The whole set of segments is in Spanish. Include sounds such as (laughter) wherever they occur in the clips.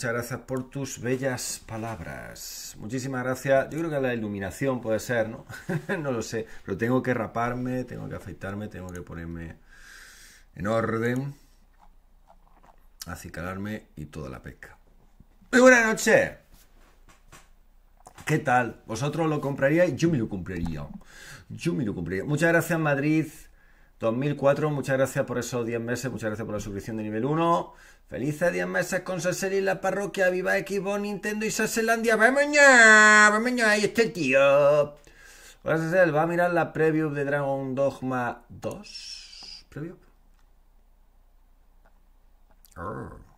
Muchas gracias por tus bellas palabras. Muchísimas gracias. Yo creo que la iluminación puede ser, ¿no? (laughs) no lo sé. Pero tengo que raparme, tengo que afeitarme, tengo que ponerme en orden, acicalarme y toda la pesca. Buenas buena noche. ¿Qué tal? ¿Vosotros lo compraríais? Yo me lo compraría. Yo me lo compraría. Muchas gracias, Madrid. 2004, muchas gracias por esos 10 meses, muchas gracias por la suscripción de nivel 1. Felices 10 meses con Sassel y la parroquia. Viva Xbox, Nintendo y Sasselandia. ¡Vamos ya! ¡Vamos ya! Ahí está el tío. Hola Sassel, va a mirar la preview de Dragon Dogma 2. ¿Preview?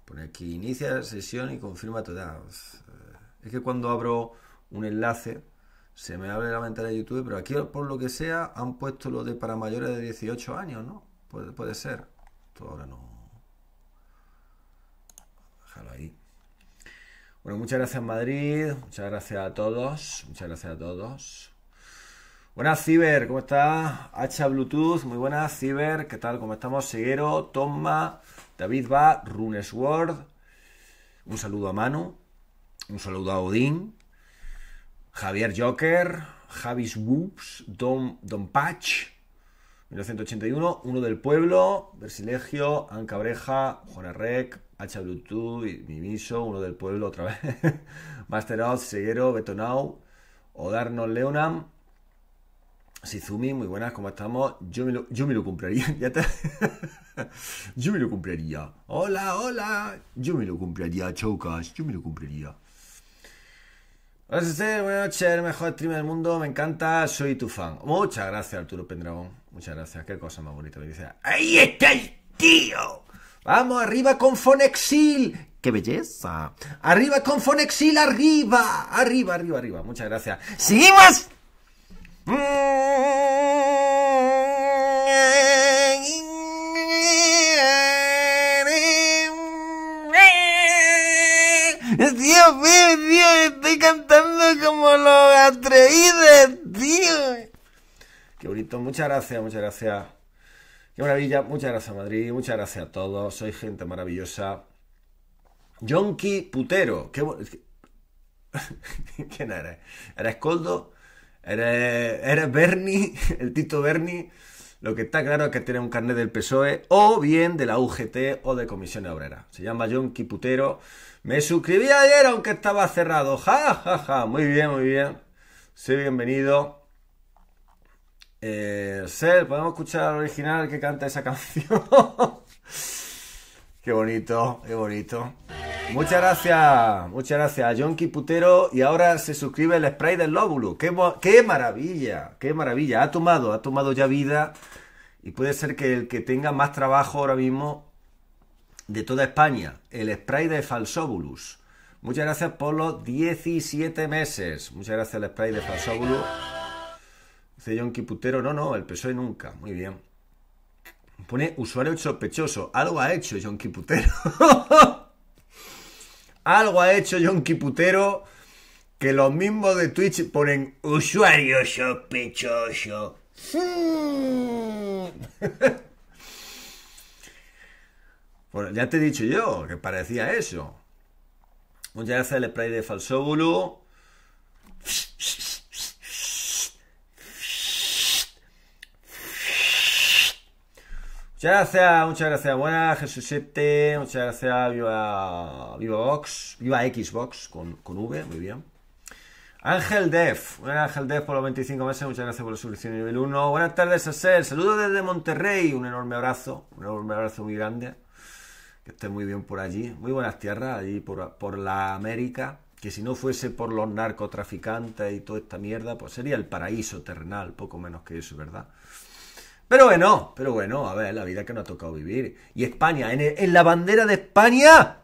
pone aquí, inicia sesión y confirma tu Es que cuando abro un enlace se me abre la ventana de YouTube, pero aquí por lo que sea han puesto lo de para mayores de 18 años, ¿no? Puede, ser. Esto ahora no. Déjalo ahí. Bueno, muchas gracias Madrid, muchas gracias a todos, muchas gracias a todos. Buenas Ciber, ¿cómo estás? H, Bluetooth, muy buenas Ciber, ¿qué tal? ¿Cómo estamos? Seguero, Toma, David Va, Runesword, un saludo a Manu, un saludo a Odín, Javier Joker, Javis Woops, Don, Don Patch, 1981, Uno del Pueblo, Versilegio, Anca Breja, Juan Rec, H. Bluetooth, Mimiso, Uno del Pueblo otra (laughs) vez, Master Oz, Seguero, Betonau, Odarno, Leonam, Sizumi, muy buenas, ¿cómo estamos? Yo me lo, yo me lo compraría, (laughs) ya yo me lo compraría. Hola, hola, yo me lo compraría, chocas, yo me lo compraría buenas noches, el mejor streamer del mundo, me encanta, soy tu fan. Muchas gracias, Arturo Pendragón. Muchas gracias, qué cosa más bonita. Me dice, ahí está el tío. Vamos, arriba con Fonexil. ¡Qué belleza! ¡Arriba con Fonexil! ¡Arriba! ¡Arriba, arriba, arriba! Muchas gracias. ¡Seguimos! Dios (laughs) mío, tío, estoy cantando como los atrevidos, tío. Qué bonito, muchas gracias, muchas gracias. Qué maravilla, muchas gracias Madrid, muchas gracias a todos, soy gente maravillosa. Yonki Putero, qué (laughs) ¿Quién eres? ¿Eres Coldo? ¿Eres, Bernie? (laughs) ¿El Tito Bernie? Lo que está claro es que tiene un carnet del PSOE o bien de la UGT o de Comisión Obrera. Se llama John Putero me suscribí ayer aunque estaba cerrado. Ja, ja, ja. Muy bien, muy bien. soy bienvenido. Eh, ¿podemos escuchar al original que canta esa (laughs) canción? qué bonito, qué bonito. Muchas gracias, muchas gracias a John Putero. Y ahora se suscribe el spray del lóbulo. ¡Qué, qué maravilla! ¡Qué maravilla! Ha tomado, ha tomado ya vida. Y puede ser que el que tenga más trabajo ahora mismo de toda España, el spray de Falsóbulus. Muchas gracias por los 17 meses. Muchas gracias el spray de Falsóbulus. Dice John Quiputero, no, no, el PSOE nunca. Muy bien. Pone usuario sospechoso. Algo ha hecho John Quiputero. (laughs) Algo ha hecho John Quiputero que los mismos de Twitch ponen usuario sospechoso. (laughs) (laughs) Pues ya te he dicho yo que parecía eso. Muchas gracias el spray de Falsóbulo. Muchas gracias, muchas gracias. Buenas, Jesús 7. Muchas gracias, viva, viva Vox, viva Xbox con, V, muy bien. Ángel Def, buenas Ángel Def por los 25 meses, muchas gracias por la suscripción nivel 1. Buenas tardes, ser. saludos desde Monterrey, un enorme abrazo, un enorme abrazo muy grande que esté muy bien por allí. Muy buenas tierras allí por, la América, que si no fuese por los narcotraficantes y toda esta mierda, pues sería el paraíso terrenal, poco menos que eso, ¿verdad? Pero bueno, pero bueno, a ver, la vida que nos ha tocado vivir. Y España, en, la bandera de España,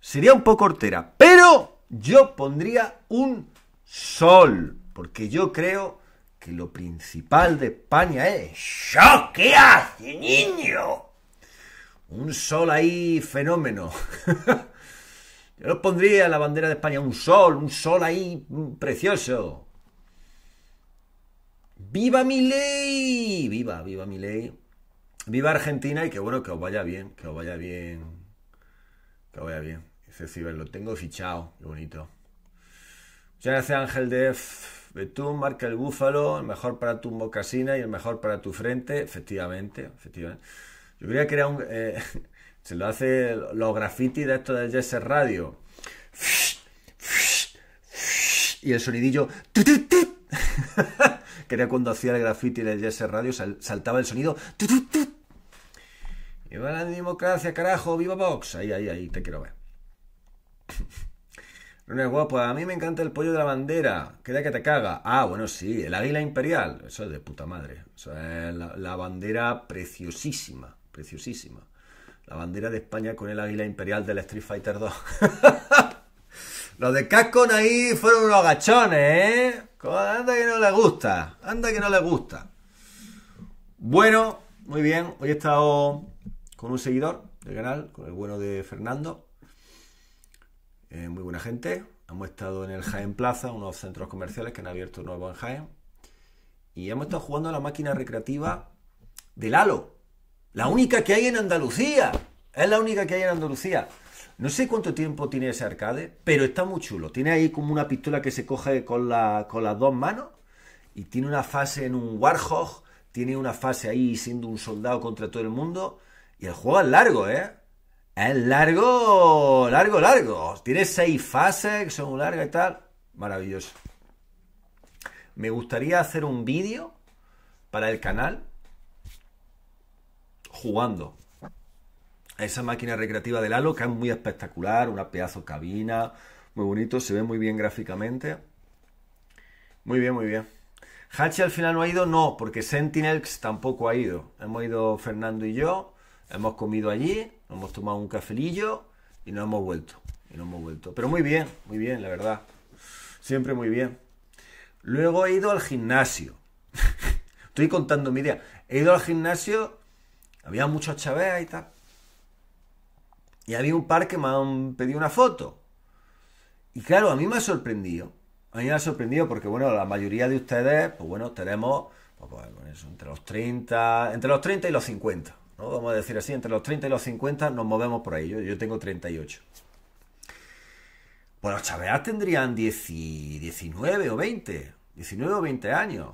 sería un poco hortera, pero yo pondría un sol, porque yo creo que lo principal de España es... ¡Yo qué hace, niño! Un sol ahí fenómeno. (laughs) Yo lo pondría en la bandera de España, un sol, un sol ahí mm, precioso. ¡Viva mi ley! ¡Viva, viva mi ley! ¡Viva Argentina! Y que bueno, que os vaya bien, que os vaya bien. Que os vaya bien. Dice Ciber, lo tengo fichado, qué bonito. Muchas gracias, Ángel Def. Betún marca el búfalo, el mejor para tu mocasina y el mejor para tu frente. Efectivamente, efectivamente. Yo creía que era un... Eh, (laughs) se lo hace los grafitis de esto del Jesse Radio. Y el sonidillo... (laughs) que cuando hacía el graffiti del Jesse Radio, saltaba el sonido... Y la democracia, carajo, viva Vox. Ahí, ahí, ahí, te quiero ver. Runes (laughs) guapo. a mí me encanta el pollo de la bandera. Queda que te caga. Ah, bueno, sí, el águila imperial. Eso es de puta madre. Eso es la bandera preciosísima preciosísima. La bandera de España con el águila imperial del Street Fighter 2. (laughs) Los de Cascon ahí fueron unos gachones. ¿eh? Anda que no le gusta, anda que no le gusta. Bueno, muy bien, hoy he estado con un seguidor del canal, con el bueno de Fernando. Eh, muy buena gente. Hemos estado en el Jaén Plaza, unos centros comerciales que han abierto nuevo en Jaén. Y hemos estado jugando a la máquina recreativa del Halo. La única que hay en Andalucía. Es la única que hay en Andalucía. No sé cuánto tiempo tiene ese arcade, pero está muy chulo. Tiene ahí como una pistola que se coge con, la, con las dos manos y tiene una fase en un Warhog, tiene una fase ahí siendo un soldado contra todo el mundo. Y el juego es largo, ¿eh? Es largo, largo, largo. Tiene seis fases que son largas y tal. Maravilloso. Me gustaría hacer un vídeo para el canal jugando. Esa máquina recreativa del Halo que es muy espectacular, una pedazo cabina, muy bonito, se ve muy bien gráficamente. Muy bien, muy bien. Hachi al final no ha ido, no, porque Sentinels tampoco ha ido. Hemos ido Fernando y yo, hemos comido allí, hemos tomado un cafelillo y no hemos vuelto. Y no hemos vuelto. Pero muy bien, muy bien, la verdad. Siempre muy bien. Luego he ido al gimnasio. (laughs) Estoy contando mi idea. He ido al gimnasio había muchos chaveas y tal. Y había un par que me han pedido una foto. Y claro, a mí me ha sorprendido. A mí me ha sorprendido porque, bueno, la mayoría de ustedes, pues bueno, tenemos pues, pues, pues eso, entre los 30, entre los 30 y los 50. ¿no? Vamos a decir así, entre los 30 y los 50 nos movemos por ahí. Yo, tengo 38. Pues los chaveas tendrían 19 o 20, 19 o 20 años.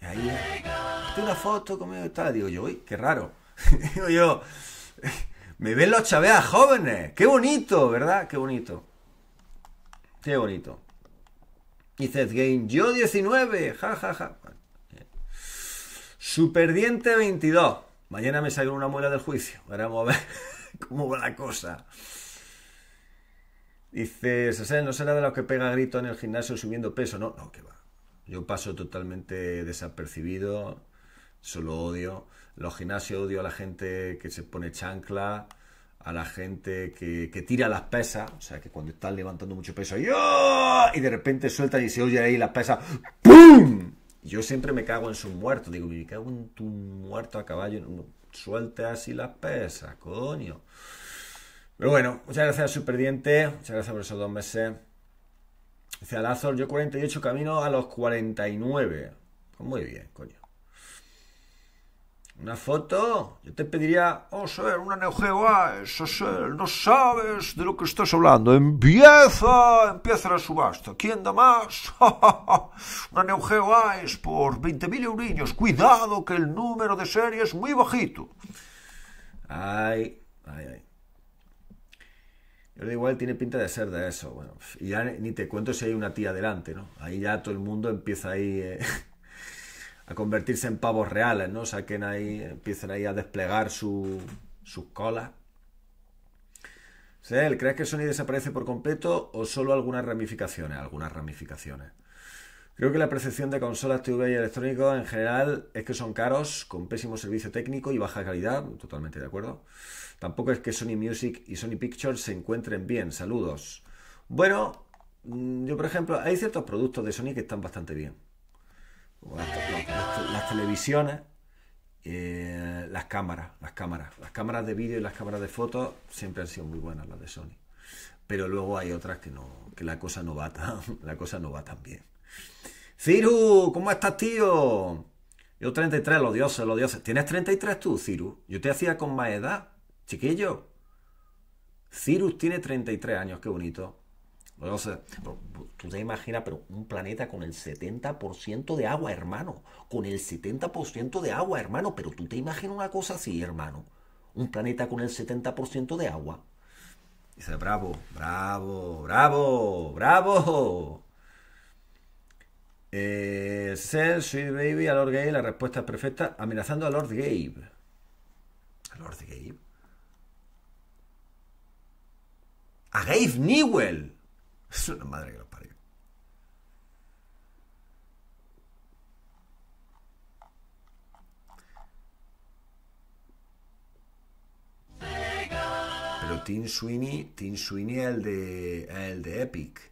Y ahí, una foto conmigo y tal. Digo yo, uy, qué raro. (laughs) Digo yo, me ven los chaveas jóvenes. Qué bonito, ¿verdad? Qué bonito. Qué bonito. Y Game, yo 19, ja, ja, ja. Superdiente 22. Mañana me salió una muela del juicio. vamos a ver (laughs) cómo va la cosa. Dice, no será de los que pega grito en el gimnasio subiendo peso. No, no, que va. Yo paso totalmente desapercibido, solo odio. Los gimnasios odio a la gente que se pone chancla, a la gente que, tira las pesas, o sea, que cuando están levantando mucho peso, ¡yo! y de repente suelta y se oye ahí las pesas, ¡pum! Yo siempre me cago en su muerto, digo, me cago en tu muerto a caballo, no, suelta así las pesas, coño. Pero bueno, muchas gracias, Superdiente, muchas gracias por esos dos meses. Dice Alazor, yo 48 camino a los 49. Pues muy bien, coño. ¿Una foto? Yo te pediría, o oh, ser una ser, no sabes de lo que estás hablando. Empieza, empieza la subasta. ¿Quién da más? (laughs) una neugeo es por 20.000 euros Cuidado que el número de serie es muy bajito. Ay, ay, ay pero igual tiene pinta de ser de eso. Bueno, y ya ni te cuento si hay una tía delante, ¿no? Ahí ya todo el mundo empieza ahí eh, (laughs) a convertirse en pavos reales, ¿no? Saquen ahí, empiezan ahí a desplegar su, sus colas. ¿crees que Sony desaparece por completo o solo algunas ramificaciones? Algunas ramificaciones. Creo que la percepción de consolas TV y electrónicos en general es que son caros, con pésimo servicio técnico y baja calidad, totalmente de acuerdo. Tampoco es que Sony Music y Sony Pictures se encuentren bien. Saludos. Bueno, mm, yo por ejemplo, hay ciertos productos de Sony que están bastante bien. Las, televisiones, eh, las cámaras, las cámaras. Las cámaras de vídeo y las cámaras de fotos siempre han sido muy buenas las de Sony. Pero luego hay otras que no, que la cosa no va tan, (laughs) la cosa no va tan bien. Ciru, ¿cómo estás, tío? Yo 33, los dioses, los dioses. ¿Tienes 33 tú, Ciru? Yo te hacía con más edad. Chiquillo, Cirrus tiene 33 años, qué bonito. No sé, tú te imaginas, pero un planeta con el 70% de agua, hermano. Con el 70% de agua, hermano. Pero tú te imaginas una cosa así, hermano. Un planeta con el 70% de agua. Dice, bravo, bravo, bravo, bravo. Eh, Baby, a Lord Gabe, la respuesta es perfecta. Amenazando a Lord Gabe. Lord Gabe? a Gabe Newell. Es una madre que lo parió. Pero Tim Sweeney, Tim Sweeney es el de, el de Epic.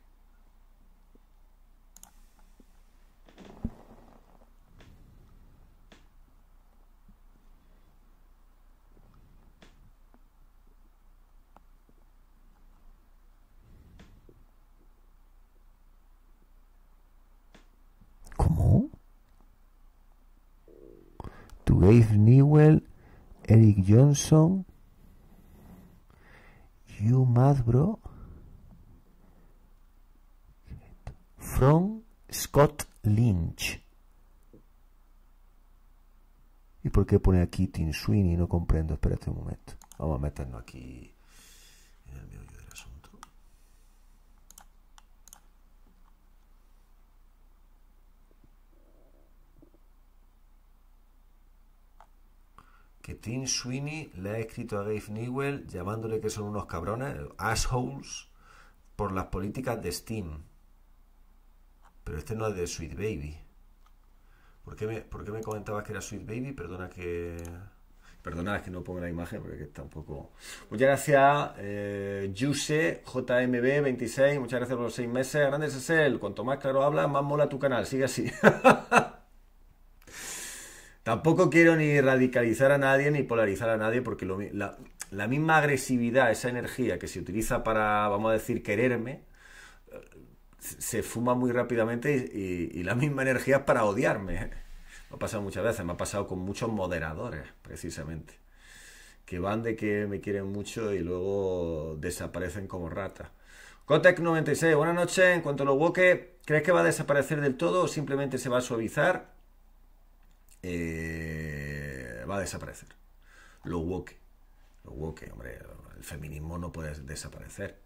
Dave Newell, Eric Johnson, Hugh Madbro, From Scott Lynch. ¿Y por qué pone aquí Tim Sweeney? No comprendo, espérate un momento. Vamos a meternos aquí. que Tim Sweeney le ha escrito a Dave Newell llamándole que son unos cabrones, assholes, por las políticas de Steam. Pero este no es de Sweet Baby. ¿Por qué me, por comentabas que era Sweet Baby? Perdona que... Perdona, que no ponga la imagen porque está un poco... Muchas gracias, eh, JMB26, muchas gracias por los seis meses. Grande SSL. cuanto más claro hablas, más mola tu canal. Sigue así. (laughs) Tampoco quiero ni radicalizar a nadie ni polarizar a nadie porque la, misma agresividad, esa energía que se utiliza para, vamos a decir, quererme, eh, se fuma muy rápidamente y, la misma energía es para odiarme. ¿eh? Me ha pasado muchas veces, me ha pasado con muchos moderadores, precisamente, que van de que me quieren mucho y luego desaparecen como ratas. Cotec 96, buenas noches. En cuanto a los woke, ¿crees que va a desaparecer del todo o simplemente se va a suavizar? Eh, va a desaparecer. Lo woke. Lo woke, hombre, el feminismo no puede desaparecer.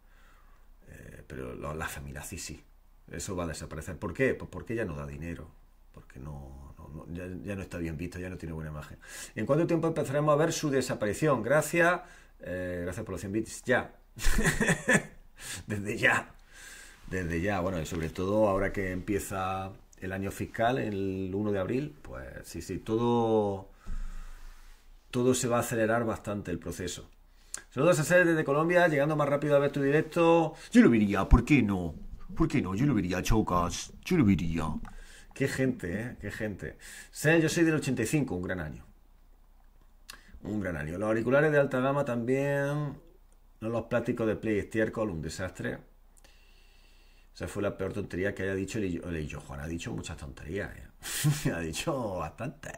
Eh, pero la feminazi sí. Eso va a desaparecer. ¿Por qué? Pues porque ya no da dinero. Porque ya, no está bien visto, ya no tiene buena imagen. ¿En cuánto tiempo empezaremos a ver su desaparición? Gracias. Eh, gracias por los 100 bits. Ya. (laughs) Desde ya. Desde ya. Bueno, y sobre todo ahora que empieza el año fiscal, el 1 de abril, pues sí, sí, todo, todo se va a acelerar bastante el proceso. Saludos a ser desde Colombia, llegando más rápido a ver tu directo. Yo lo vería, ¿por qué no? ¿Por qué no? Yo lo vería, chocas. Yo lo vería. Qué gente, ¿eh? Qué gente. Ser, yo soy del 85, un gran año. Un gran año. Los auriculares de alta gama también. No los plásticos de Play estiércol, un desastre sea, fue la peor tontería que haya dicho. Le dicho, Juan ha dicho muchas tonterías. Eh. (laughs) ha dicho bastante.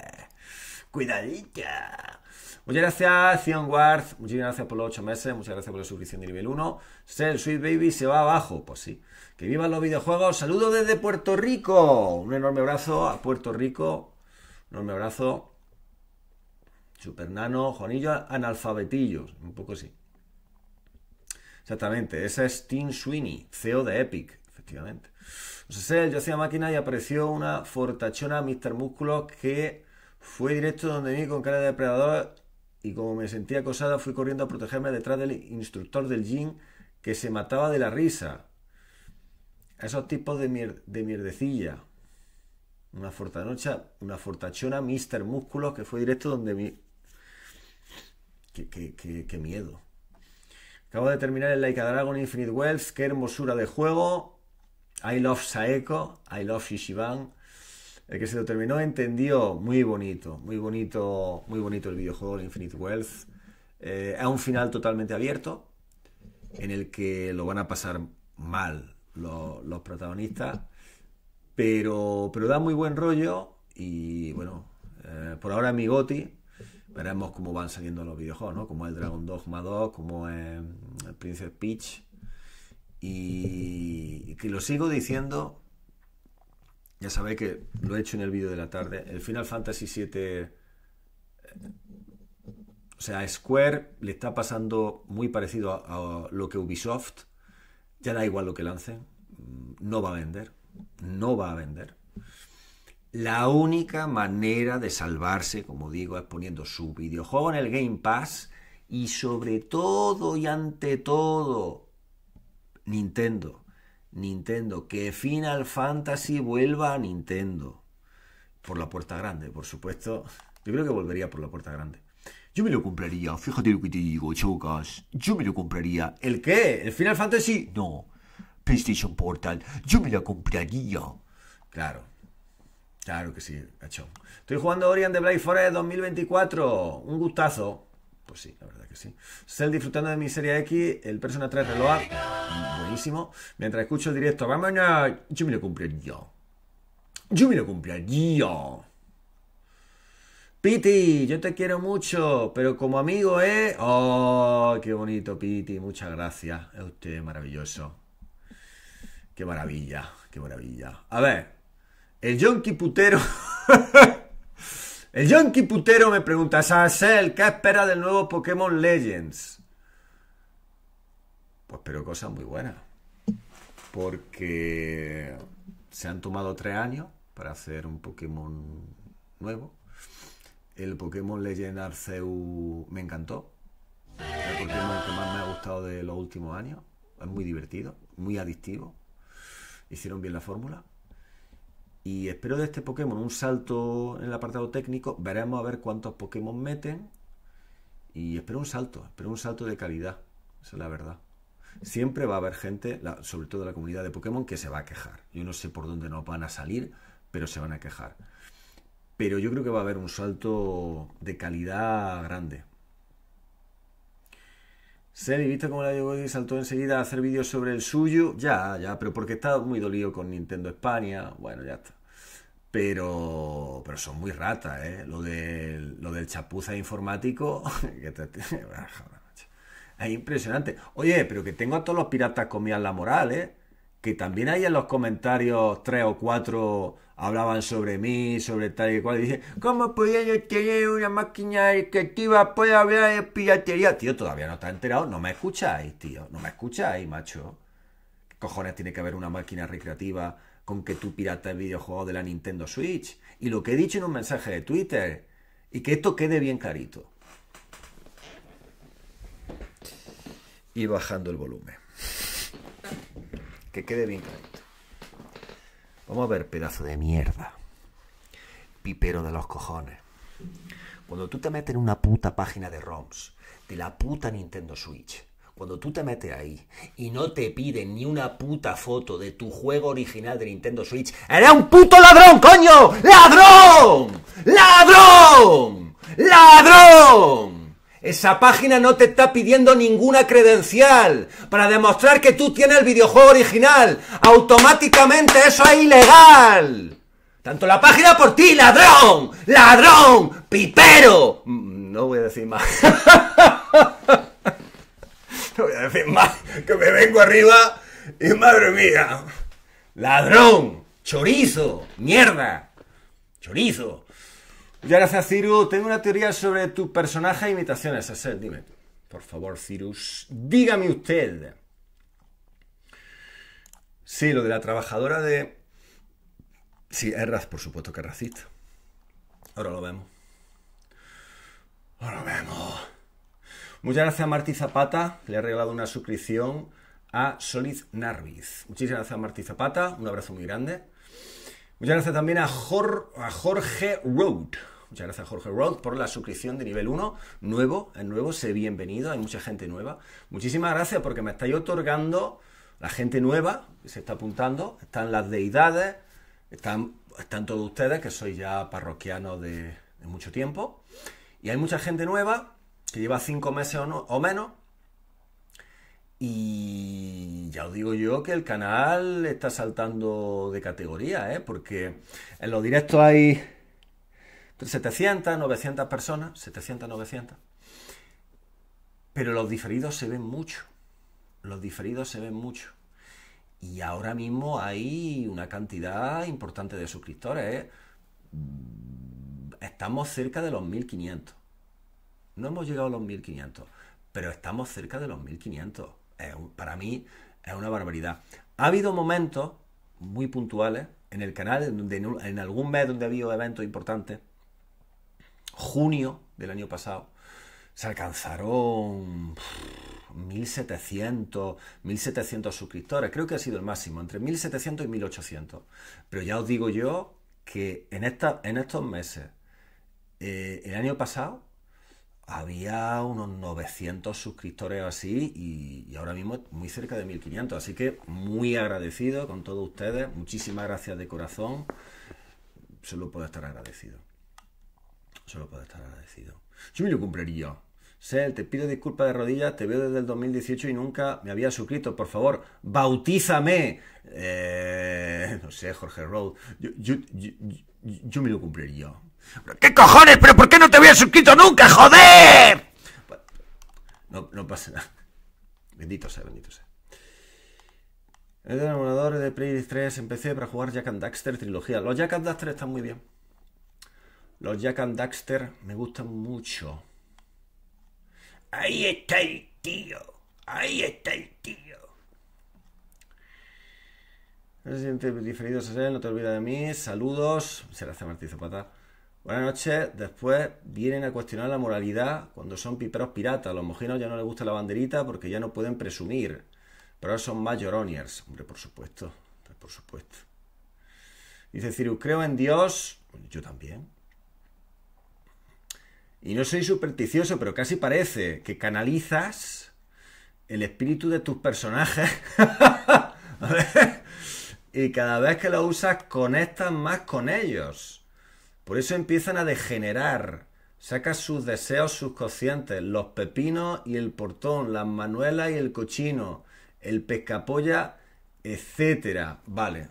Cuidadita. Muchas gracias, Cion Ward. Muchísimas gracias por los 8 meses. Muchas gracias por la suscripción de nivel 1. Ser Sweet Baby se va abajo. Pues sí. Que vivan los videojuegos. Saludos desde Puerto Rico. Un enorme abrazo a Puerto Rico. Un enorme abrazo. Super nano, Juanillo analfabetillo. Un poco así. Exactamente. Esa es Tim Sweeney, CEO de Epic efectivamente. sé, yo hacía máquina y apareció una fortachona Mr. Músculo que fue directo donde mí con cara de depredador y como me sentía acosada fui corriendo a protegerme detrás del instructor del gym que se mataba de la risa. a Esos tipos de, mier de mierdecilla. Una fortanocha, una fortachona Mr. Músculo que fue directo donde mi... Qué, qué, miedo. Acabo de terminar el Like a Dragon Infinite Wells Qué hermosura de juego. I love Saeko, I love Shishiban. El que se lo terminó entendió muy bonito, muy bonito, muy bonito el videojuego Infinite Wealth. Es eh, un final totalmente abierto, en el que lo van a pasar mal los, protagonistas, pero, pero da muy buen rollo y bueno, eh, por ahora mi veremos cómo van saliendo los videojuegos, ¿no? Como el Dragon Dogma 2, como el eh, Princess Peach, y que lo sigo diciendo, ya sabéis que lo he hecho en el vídeo de la tarde, el Final Fantasy VII... O sea, Square le está pasando muy parecido a, a lo que Ubisoft. Ya da igual lo que lancen. Mm, no va a vender. No va a vender. La única manera de salvarse, como digo, es poniendo su videojuego en el Game Pass y sobre todo y ante todo Nintendo. Nintendo. Que Final Fantasy vuelva a Nintendo. Por la puerta grande, por supuesto. Yo creo que volvería por la puerta grande. Yo me lo compraría, fíjate lo que te digo, chocas. Yo me lo compraría. ¿El qué? ¿El Final Fantasy? No. PlayStation Portal. Yo me lo compraría. Claro. Claro que sí, cachón. Estoy jugando Orient de Black Forest 2024. Un gustazo. Pues sí, la verdad que sí. Cell disfrutando de mi serie X, el Persona 3 Reload, buenísimo. Mientras escucho el directo, vamos a... Yo me lo cumple yo. Yo me lo cumple yo. Piti, yo te quiero mucho, pero como amigo, ¿eh? ¡Oh, qué bonito, Piti! Muchas gracias. Es usted maravilloso. ¡Qué maravilla! ¡Qué maravilla! A ver, el yonki putero (laughs) El Yankee Putero me pregunta, ¿sasel ¿qué espera del nuevo Pokémon Legends? Pues pero cosas muy buenas. Porque se han tomado tres años para hacer un Pokémon nuevo. El Pokémon Legend Arceu me encantó. El Pokémon que más me ha gustado de los últimos años. Es muy divertido, muy adictivo. Hicieron bien la fórmula. Y espero de este Pokémon un salto en el apartado técnico. Veremos a ver cuántos Pokémon meten. Y espero un salto, espero un salto de calidad. Esa es la verdad. Siempre va a haber gente, sobre todo la comunidad de Pokémon, que se va a quejar. Yo no sé por dónde nos van a salir, pero se van a quejar. Pero yo creo que va a haber un salto de calidad grande. Seri, ¿viste cómo la llegó y saltó enseguida a hacer vídeos sobre el suyo? Ya, ya, pero porque está muy dolido con Nintendo España. Bueno, ya está. Pero, pero son muy ratas, ¿eh? Lo del, lo del chapuza informático. (laughs) (laughs) es impresionante. Oye, pero que tengo a todos los piratas comidas la moral, ¿eh? Que también hay en los comentarios tres o cuatro hablaban sobre mí, sobre tal y cual, y ¿cómo ¿cómo yo tener una máquina recreativa? puede hablar de piratería? Tío, todavía no está enterado, no me escucháis, tío, no me escucháis, macho. ¿Qué cojones tiene que haber una máquina recreativa con que tú el videojuego de la Nintendo Switch? Y lo que he dicho en un mensaje de Twitter, y que esto quede bien clarito. Y bajando el volumen. Que quede bien clarito. Vamos a ver, pedazo de mierda. Pipero de los cojones. Cuando tú te metes en una puta página de ROMs, de la puta Nintendo Switch, cuando tú te metes ahí y no te piden ni una puta foto de tu juego original de Nintendo Switch, ¡eres un puto ladrón, coño! ¡Ladrón! ¡Ladrón! ¡Ladrón! Esa página no te está pidiendo ninguna credencial para demostrar que tú tienes el videojuego original. Automáticamente eso es ilegal. Tanto la página por ti, ladrón, ladrón, pipero. Mm, no voy a decir más. (laughs) no voy a decir más. Que me vengo arriba y madre mía. Ladrón, chorizo, mierda. Chorizo. Muchas gracias, Ciru. tengo una teoría sobre tu personaje e imitaciones. dime. Por favor, Cirus, dígame usted. Sí, lo de la trabajadora de... Sí, Erraz, por supuesto que es racista. Ahora lo vemos. Ahora lo vemos. Muchas gracias a Martí Zapata. Le he regalado una suscripción a Solid Narvis. Muchísimas gracias a Martí Zapata. Un abrazo muy grande. Muchas gracias también a, Jorge Road. Muchas gracias, Jorge Roth por la suscripción de nivel 1. Nuevo, es nuevo, sé bienvenido. Hay mucha gente nueva. Muchísimas gracias porque me estáis otorgando la gente nueva que se está apuntando. Están las deidades, están, están todos ustedes que sois ya parroquianos de, mucho tiempo. Y hay mucha gente nueva que lleva cinco meses o, o menos y ya os digo yo que el canal está saltando de categoría, ¿eh? porque en los directos hay 700, 900 personas, 700, 900. Pero los diferidos se ven mucho. Los diferidos se ven mucho. Y ahora mismo hay una cantidad importante de suscriptores. ¿eh? Estamos cerca de los 1500. No hemos llegado a los 1500, pero estamos cerca de los 1500. para mí es una barbaridad. Ha habido momentos muy puntuales en el canal, en algún mes donde ha habido eventos importantes, junio del año pasado, se alcanzaron 1.700, 1.700 suscriptores. Creo que ha sido el máximo, entre 1.700 y 1.800. Pero ya os digo yo que en, esta, en estos meses, eh, el año pasado, había unos 900 suscriptores así y, y ahora mismo muy cerca de 1.500. Así que muy agradecido con todos ustedes. Muchísimas gracias de corazón. Solo puedo estar agradecido. Solo puedo estar agradecido. Yo me lo cumpliría. Sel, te pido disculpas de rodillas, te veo desde el 2018 y nunca me había suscrito. Por favor, bautízame. Eh, no sé, Jorge Road. Yo, me lo cumpliría. yo. ¿Qué cojones? ¿Pero por qué no te había suscrito nunca, joder? No, no pasa nada. Bendito sea, bendito sea. El emulador de Playlist 3 empecé para jugar Jack and Daxter trilogía. Los Jack and Daxter están muy bien. Los Jack and Daxter me gustan mucho. Ahí está el tío. Ahí está el tío. diferido no te olvides de mí. Saludos. Será Zapata. Buenas noches. Después vienen a cuestionar la moralidad cuando son piperos piratas. A los mojinos ya no les gusta la banderita porque ya no pueden presumir. Pero ahora son mayoroniers, Hombre, por supuesto. Por supuesto. Dice Cirus, creo en Dios. Yo también y no soy supersticioso, pero casi parece que canalizas el espíritu de tus personajes. (laughs) y cada vez que lo usas, conectas más con ellos. Por eso empiezan a degenerar. Sacas sus deseos sus subconscientes, los pepinos y el portón, las manuelas y el cochino, el pescapolla, etcétera. Vale,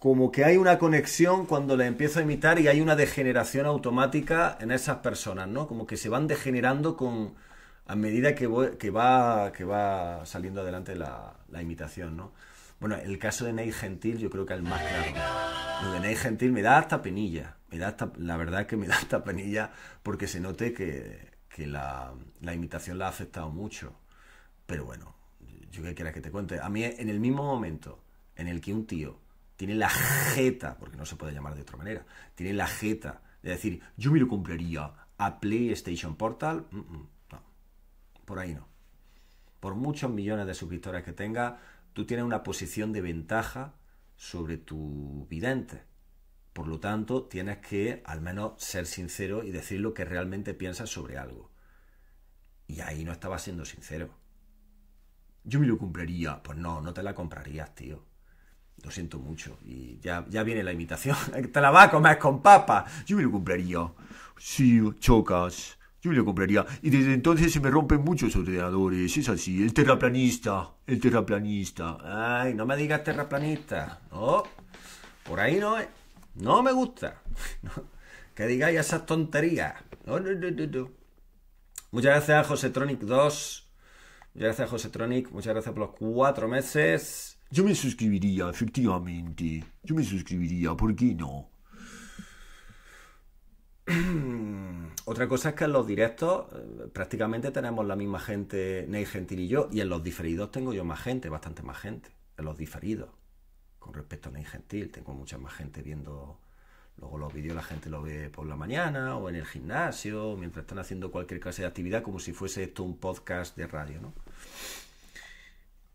como que hay una conexión cuando le empiezo a imitar y hay una degeneración automática en esas personas, ¿no? Como que se van degenerando con a medida que, va, que va saliendo adelante la, imitación, ¿no? Bueno, el caso de Ney Gentil yo creo que es el más claro. Lo de Ney Gentil me da hasta penilla, me da la verdad es que me da hasta penilla porque se note que, la, la imitación la ha afectado mucho. Pero bueno, yo qué quieras que te cuente. A mí en el mismo momento en el que un tío tiene la jeta, porque no se puede llamar de otra manera, tiene la jeta de decir, yo me lo compraría a PlayStation Portal, mm, mm, no, por ahí no. Por muchos millones de suscriptores que tenga, tú tienes una posición de ventaja sobre tu vidente. Por lo tanto, tienes que al menos ser sincero y decir lo que realmente piensas sobre algo. Y ahí no estaba siendo sincero. Yo me lo compraría. Pues no, no te la comprarías, tío. Lo siento mucho. Y ya, ya viene la invitación. (laughs) Te la vas a comer con papa. Yo me lo compraría. Sí, chocas. Yo me lo compraría. Y desde entonces se me rompen muchos ordenadores. Es así. El terraplanista. El terraplanista. Ay, no me digas terraplanista. oh Por ahí no. ¿eh? No me gusta. (laughs) Que digáis esas tonterías. Muchas gracias a José Tronic 2. Muchas gracias a José Tronic. Muchas gracias por los cuatro meses. Yo me suscribiría, efectivamente. Yo me suscribiría, ¿por qué no? (clears throat) Otra cosa es que en los directos eh, prácticamente tenemos la misma gente, Ney Gentil y yo, y en los diferidos tengo yo más gente, bastante más gente, en los diferidos. Con respecto a Ney Gentil, tengo mucha más gente viendo Luego los vídeos la gente lo ve por la mañana o en el gimnasio, mientras están haciendo cualquier clase de actividad, como si fuese esto un podcast de radio, ¿no?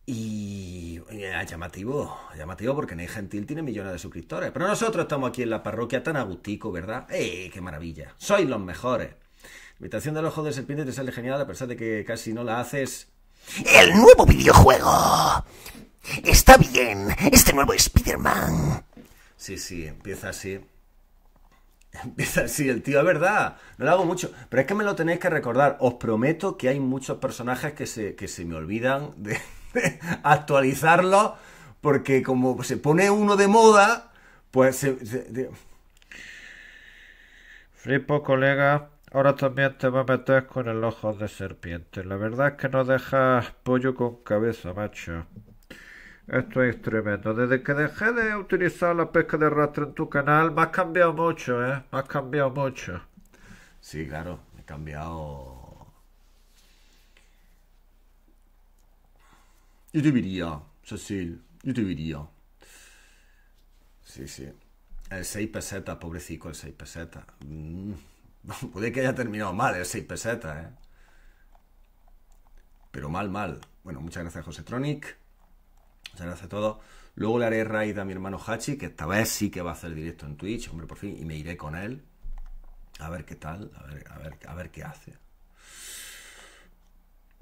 Y eh, llamativo, llamativo porque Ney Gentil tiene millones de suscriptores. Pero nosotros estamos aquí en la parroquia tan agustico, ¿verdad? ¡Eh, qué maravilla! ¡Sois los mejores! La del ojo de serpiente te sale genial a pesar de que casi no la haces. ¡El nuevo videojuego! Está bien, este nuevo Spider-Man. Sí, sí, empieza así. (laughs) Empieza así el tío, es verdad. No lo hago mucho. Pero es que me lo tenéis que recordar. Os prometo que hay muchos personajes que se me olvidan de, (laughs) actualizarlo porque como se pone uno de moda, pues se, colega, ahora también te va a meter con el ojo de serpiente. La verdad es que no dejas pollo con cabeza, macho. Esto es tremendo. Desde que dejé de utilizar la pesca de rastro en tu canal, me has cambiado mucho, ¿eh? Me has cambiado mucho. Sí, claro, he cambiado Yo te diría, Cecil, yo te diría. Sí, sí. El 6 pesetas, pobrecito, el 6 pesetas. Mm. (laughs) Puede que haya terminado mal el 6 pesetas, ¿eh? Pero mal, mal. Bueno, muchas gracias, José Tronic. Muchas gracias a todos. Luego le haré raid a mi hermano Hachi, que esta vez sí que va a hacer directo en Twitch, hombre, por fin, y me iré con él. A ver qué tal, a ver, a ver qué hace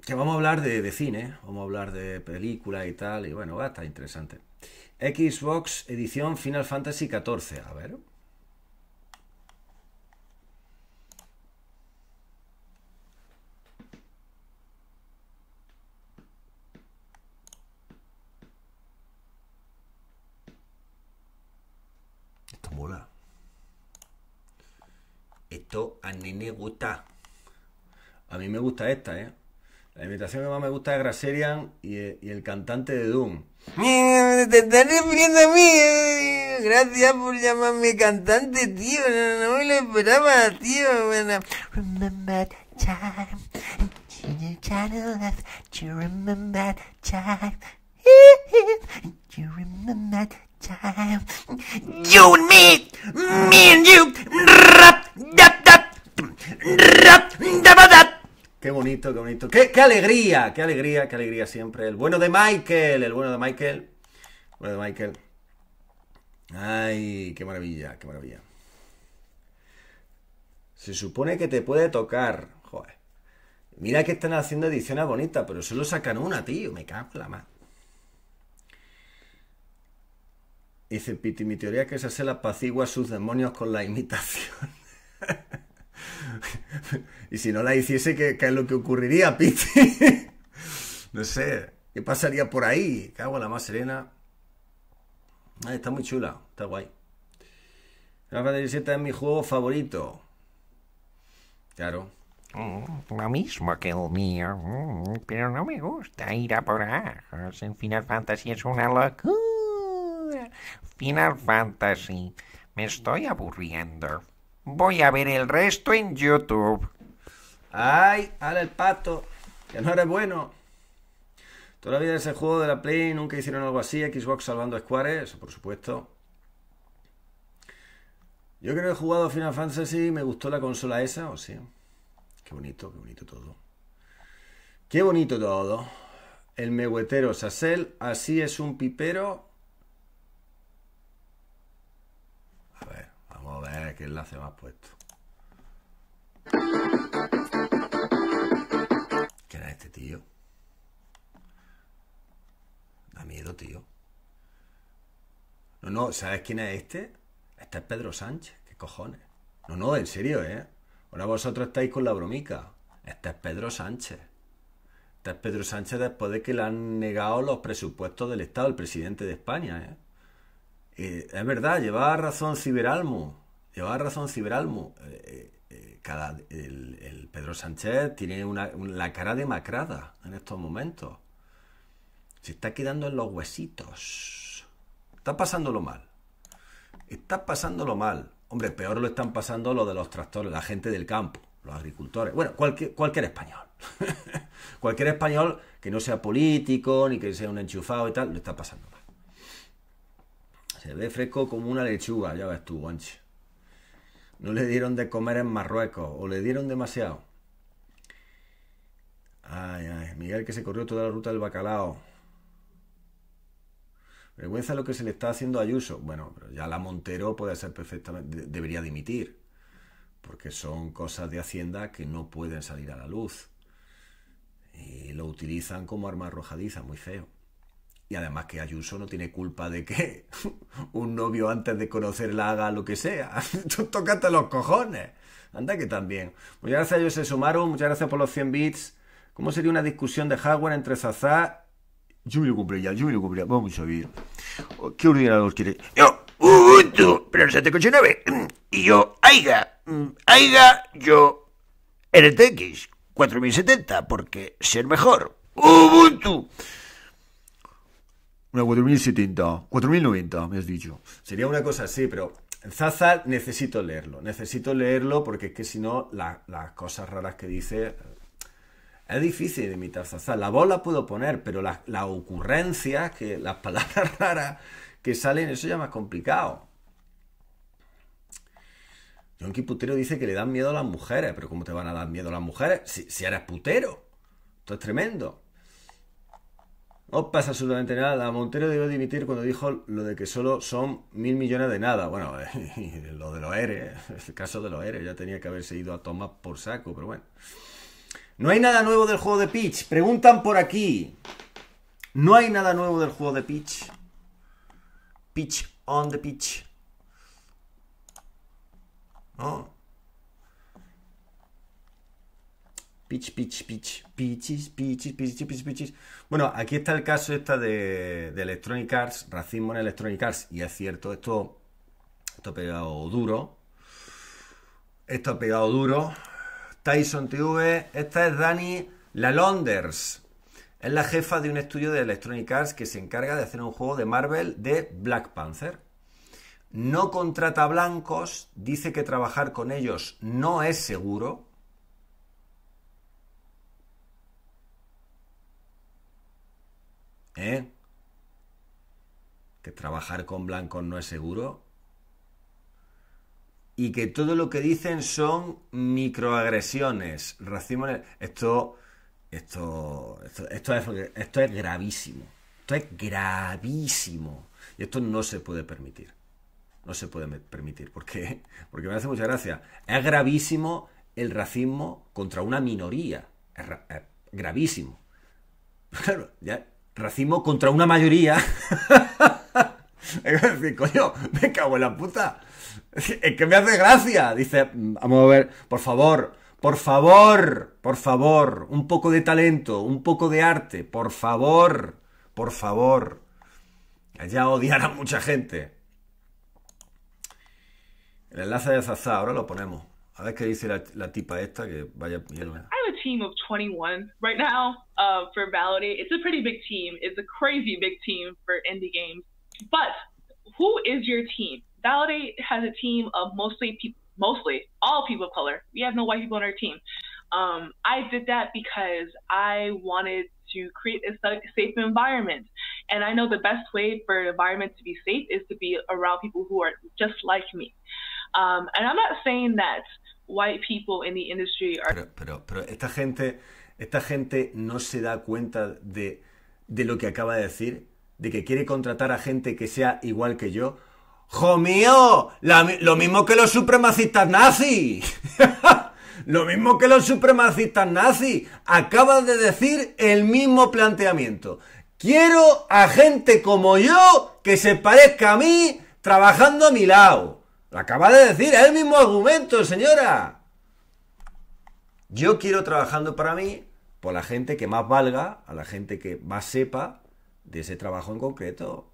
que vamos a hablar de, cine, vamos a hablar de película y tal, y bueno, va a estar interesante. Xbox edición Final Fantasy XIV, a ver. Esto mola. Esto a Nene gusta. A mí me gusta esta, ¿eh? La imitación que más me gusta es Graserian y, el cantante de Doom. Te estás refiriendo a mí. Eh. Gracias por llamarme cantante, tío. No, me lo esperaba, tío. Remember time. You remember time. You remember time. You and me. Me and you. Rap, dap, dap. Rap, dap, dap. Qué bonito, qué bonito. Qué, alegría, qué alegría, qué alegría siempre. El bueno de Michael, el bueno de Michael. bueno de Michael. Ay, qué maravilla, qué maravilla. Se supone que te puede tocar. Joder. Mira que están haciendo ediciones bonitas, pero solo sacan una, tío. Me cago en la madre! Dice Piti, mi teoría es que se hace las apacigua sus demonios con la imitación. (laughs) (laughs) y si no la hiciese, ¿qué, es lo que ocurriría, (laughs) Piti? no sé, ¿qué pasaría por ahí? Cago hago la más serena. está muy chula, está guay. Final Fantasy es mi juego favorito. Claro. Mm, lo mismo que el mío, mm, pero no me gusta ir a por ajos. En Final Fantasy es una locura. Final Fantasy, me estoy aburriendo. Voy a ver el resto en YouTube. Ay, al el pato, que no eres bueno. Todavía ese juego de la Play, nunca hicieron algo así. Xbox salvando a por supuesto. Yo creo que he jugado Final Fantasy y me gustó la consola esa, o sí? Qué bonito, qué bonito todo. Qué bonito todo. El meguetero Sassel, así es un pipero que enlace más puesto. ¿Quién era este tío? Da miedo, tío. No, no, ¿sabes quién es este? Este es Pedro Sánchez, qué cojones. No, no, en serio, ¿eh? Ahora vosotros estáis con la bromica. Este es Pedro Sánchez. Este es Pedro Sánchez después de que le han negado los presupuestos del Estado, el presidente de España, ¿eh? es verdad, llevaba razón Ciberalmo. Llevaba razón Ciberalmo. Eh, eh, eh, el, Pedro Sánchez tiene una, la cara demacrada en estos momentos. Se está quedando en los huesitos. Está pasándolo mal. Está pasándolo mal. Hombre, peor lo están pasando los de los tractores, la gente del campo, los agricultores. Bueno, cualquier, cualquier español. (laughs) cualquier español que no sea político, ni que sea un enchufado y tal, lo está pasando mal. Se ve fresco como una lechuga, ya ves tú, Guanche no le dieron de comer en Marruecos o le dieron demasiado. Ay, ay, Miguel que se corrió toda la ruta del bacalao. Vergüenza lo que se le está haciendo a Ayuso. Bueno, pero ya la Montero puede ser perfectamente, debería dimitir, porque son cosas de Hacienda que no pueden salir a la luz. Y lo utilizan como arma arrojadiza, muy feo. Y además que Ayuso no tiene culpa de que (laughs) un novio antes de conocerla haga lo que sea. (laughs) Tú tócate los cojones. Anda que también. Muchas gracias a ellos se sumaron. Muchas gracias por los 100 bits. ¿Cómo sería una discusión de hardware entre Zaza? Yo me lo compré yo me lo Vamos a ver. ¿Qué ordenador quiere? Yo, Ubuntu, pero el 789. Y yo, Aiga. Aiga, yo, RTX 4070, porque ser mejor. Ubuntu. Una 4070, 4090, me has dicho. Sería una cosa así, pero Zazal necesito leerlo, necesito leerlo porque es que si no, las cosas raras que dice... Eh, es difícil de imitar Zazal. La voz la puedo poner, pero las la ocurrencias, que, las palabras (laughs) raras que salen, eso ya es más complicado. John Putero dice que le dan miedo a las mujeres, pero ¿cómo te van a dar miedo a las mujeres si, si eres putero? Esto es tremendo. No pasa absolutamente nada. Montero debió dimitir cuando dijo lo de que solo son mil millones de nada. Bueno, (laughs) lo de los ERE, el caso de los ERE, ya tenía que haberse ido a tomar por saco, pero bueno. No hay nada nuevo del juego de Pitch. Preguntan por aquí. No hay nada nuevo del juego de Pitch. Pitch on the Pitch. ¿No? Pitch, pitch, pitch, pitches, pitches, pitches, Bueno, aquí está el caso esta de, Electronic Arts, racismo en Electronic Arts. Y es cierto, esto, esto ha pegado duro. Esto ha pegado duro. Tyson TV. Esta es Dani Lalonders. Es la jefa de un estudio de Electronic Arts que se encarga de hacer un juego de Marvel de Black Panther. No contrata blancos, dice que trabajar con ellos no es seguro ¿Eh? Que trabajar con blancos no es seguro. Y que todo lo que dicen son microagresiones, racismo. Esto, esto, esto, esto, es, esto es gravísimo. Esto es gravísimo. Y esto no se puede permitir. No se puede permitir. ¿Por qué? (laughs) Porque me hace mucha gracia. Es gravísimo el racismo contra una minoría. gravísimo. (laughs) Claro, ya racismo contra una mayoría. (laughs) es decir, coño, me cago en la puta. Es que me hace gracia. Dice, mm, vamos a ver, por favor, por favor, por favor, un poco de talento, un poco de arte, por favor, por favor. ya odiar a mucha gente. El enlace de Zaza, ahora lo ponemos. A ver qué dice la, la tipa esta que vaya. I have a team of 21 right now uh, for Validate. It's a pretty big team. It's a crazy big team for indie games. But who is your team? Validate has a team of mostly people, mostly all people of color. We have no white people on our team. Um, I did that because I wanted to create a safe environment. And I know the best way for an environment to be safe is to be around people who are just like me. Um, and I'm not saying that white people in the industry are... Pero, pero, esta gente, esta gente no se da cuenta de, de lo que acaba de decir, de que quiere contratar a gente que sea igual que yo. ¡Jo mío! lo mismo que los supremacistas nazis. (laughs) lo mismo que los supremacistas nazis. Acaba de decir el mismo planteamiento. Quiero a gente como yo que se parezca a mí trabajando a mi lado. Lo acaba de decir, es el mismo argumento, señora. Yo quiero trabajando para mí por la gente que más valga, a la gente que más sepa de ese trabajo en concreto.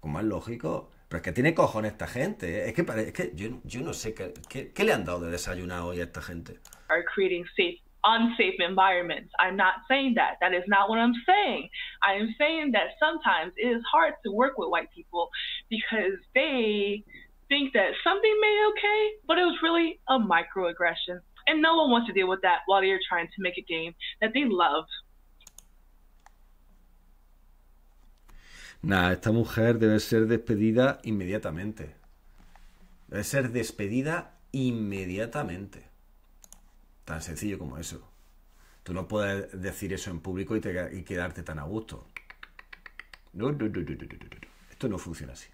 Como es lógico. Pero es que tiene cojones esta gente. ¿eh? Es que, es que yo, yo no sé qué, qué, le han dado de desayunar hoy a esta gente. Are creating safe, unsafe environments. I'm not saying that. That is not what I'm saying. I am saying that sometimes it is hard to work with white people because they think that something made okay, but it was really a microaggression. And no one wants to deal with that while you're trying to make a game that they love. Nah, esta mujer debe ser despedida inmediatamente. Debe ser despedida inmediatamente. Tan sencillo como eso. Tú no puedes decir eso en público y, quedarte tan a gusto. Esto no funciona así.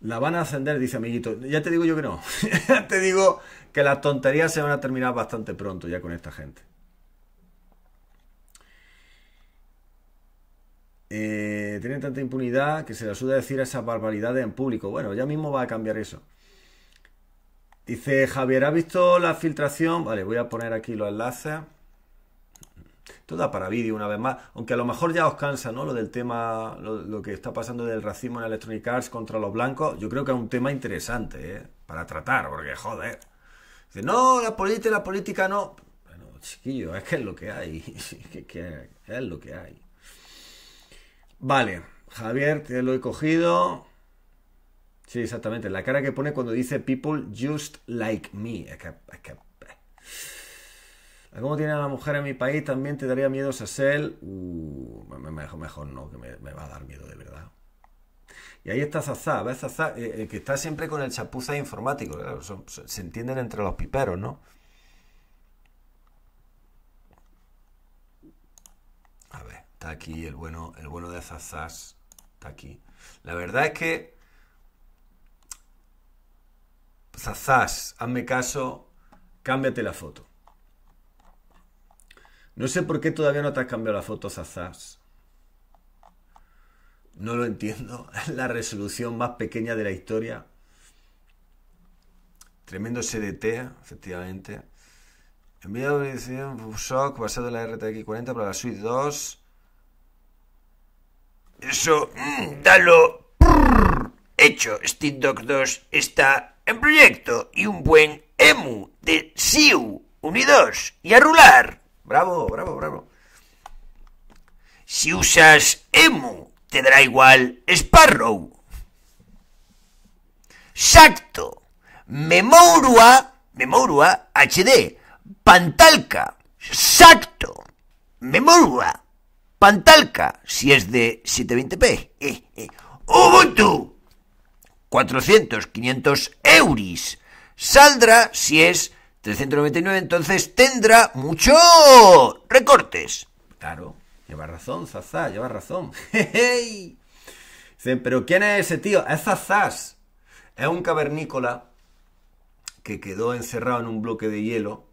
La van a ascender, dice amiguito. Ya te digo yo que no. (laughs) ya te digo que las tonterías se van a terminar bastante pronto ya con esta gente. Eh, tienen tanta impunidad que se les suda decir esas barbaridades en público. Bueno, ya mismo va a cambiar eso. Dice Javier, ¿ha visto la filtración? Vale, voy a poner aquí los enlaces. Toda para vídeo una vez más, aunque a lo mejor ya os cansa, ¿no? Lo del tema, lo, que está pasando del racismo en Electronic Arts contra los blancos, yo creo que es un tema interesante, ¿eh? Para tratar, porque joder. Dice, no, la política, la política no. Bueno, chiquillo, es que es lo que hay, (laughs) es lo que hay. Vale, Javier, te lo he cogido. Sí, exactamente, la cara que pone cuando dice people just like me. es que... Como cómo tiene a la mujer en mi país también te daría miedo Sassel? Uh, mejor, no, que me, va a dar miedo de verdad. Y ahí está Zazá, ¿ves eh, eh, que está siempre con el chapuza informático, se entienden entre los piperos, ¿no? A ver, está aquí el bueno, el bueno de Zazás, está aquí. La verdad es que Zazás, hazme caso, cámbiate la foto. No sé por qué todavía no te has cambiado las fotos a No lo entiendo. Es (laughs) la resolución más pequeña de la historia. Tremendo CDT, efectivamente. Envío de shock basado en la RTX 40 para la Suite 2. Eso, mm, dalo. hecho, Steam Dog 2 está en proyecto y un buen EMU de SIU unidos y a rular. Bravo, bravo, bravo. Si usas emu, te dará igual Sparrow. Sacto. Memorua, Memorua HD. Pantalca. Sacto. Memorua. Pantalca, si es de 720p. Eh, eh, Ubuntu. 400, 500 euros. saldrá si es 399, entonces tendrá mucho recortes. Claro, lleva razón, Zazá, lleva razón. (laughs) Dicen, pero ¿quién es ese tío? Es Zazás. Es un cavernícola que quedó encerrado en un bloque de hielo.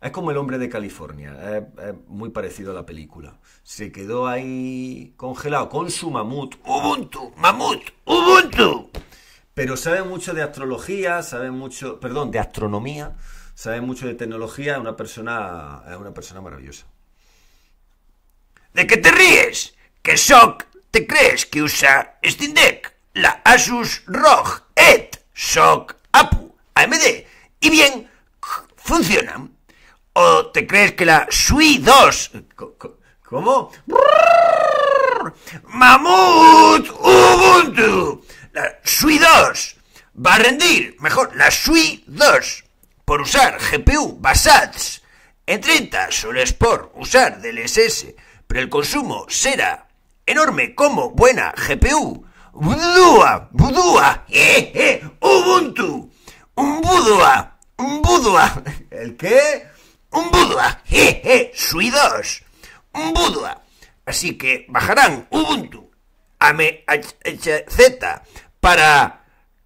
Es como el hombre de California, es muy parecido a la película. Se quedó ahí congelado con su mamut. Ubuntu, mamut, Ubuntu. Pero sabe mucho de astrología, sabe mucho, perdón, de astronomía sabe mucho de tecnología, una persona, una persona maravillosa. ¿De qué te ríes? ¿Qué shock te crees que usa Steam Deck? La Asus ROG ET ¿Shock APU AMD y bien funcionan. ¿O te crees que la Sui 2... ¿Cómo? Mamut Ubuntu. La Sui 2 va a rendir mejor. La Sui 2 por usar GPU basats en 30 es por usar DLSS, pero el consumo será enorme como buena GPU. Budua, Budua, eh, eh, Ubuntu, un Budua, un Budua, ¿el qué? Un Budua, eh, eh, suidos, un Budua. Así que bajarán Ubuntu, a AMHZ para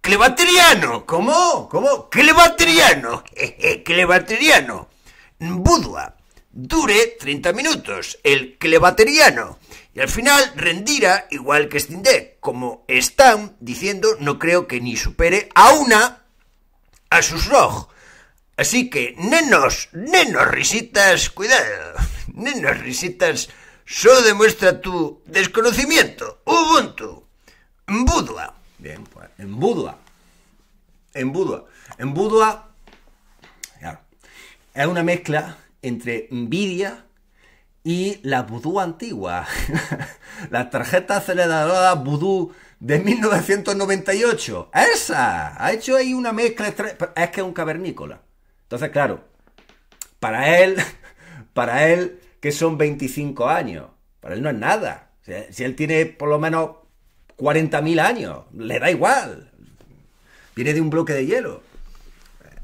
Clebateriano. ¿Cómo? ¿Cómo? Clebateriano. (laughs) Clebateriano. Budua. Dure 30 minutos. El clebateriano. Y al final rendirá igual que Stindek. Como están diciendo, no creo que ni supere a una a sus roj. Así que, nenos, nenos risitas, cuidado. (laughs) Nenos risitas, solo demuestra tu desconocimiento. Ubuntu. Budua. Bien, pues en Budua. En Budua. En Budua, es una mezcla entre Nvidia y la Voodoo antigua. (laughs) la tarjeta aceleradora vudú de 1998. ¡Esa! Ha hecho ahí una mezcla. Es que es un cavernícola. Entonces, claro, para él, (laughs) para él, que son 25 años, para él no es nada. Si, él tiene por lo menos 40.000 años, le da igual. Viene de un bloque de hielo.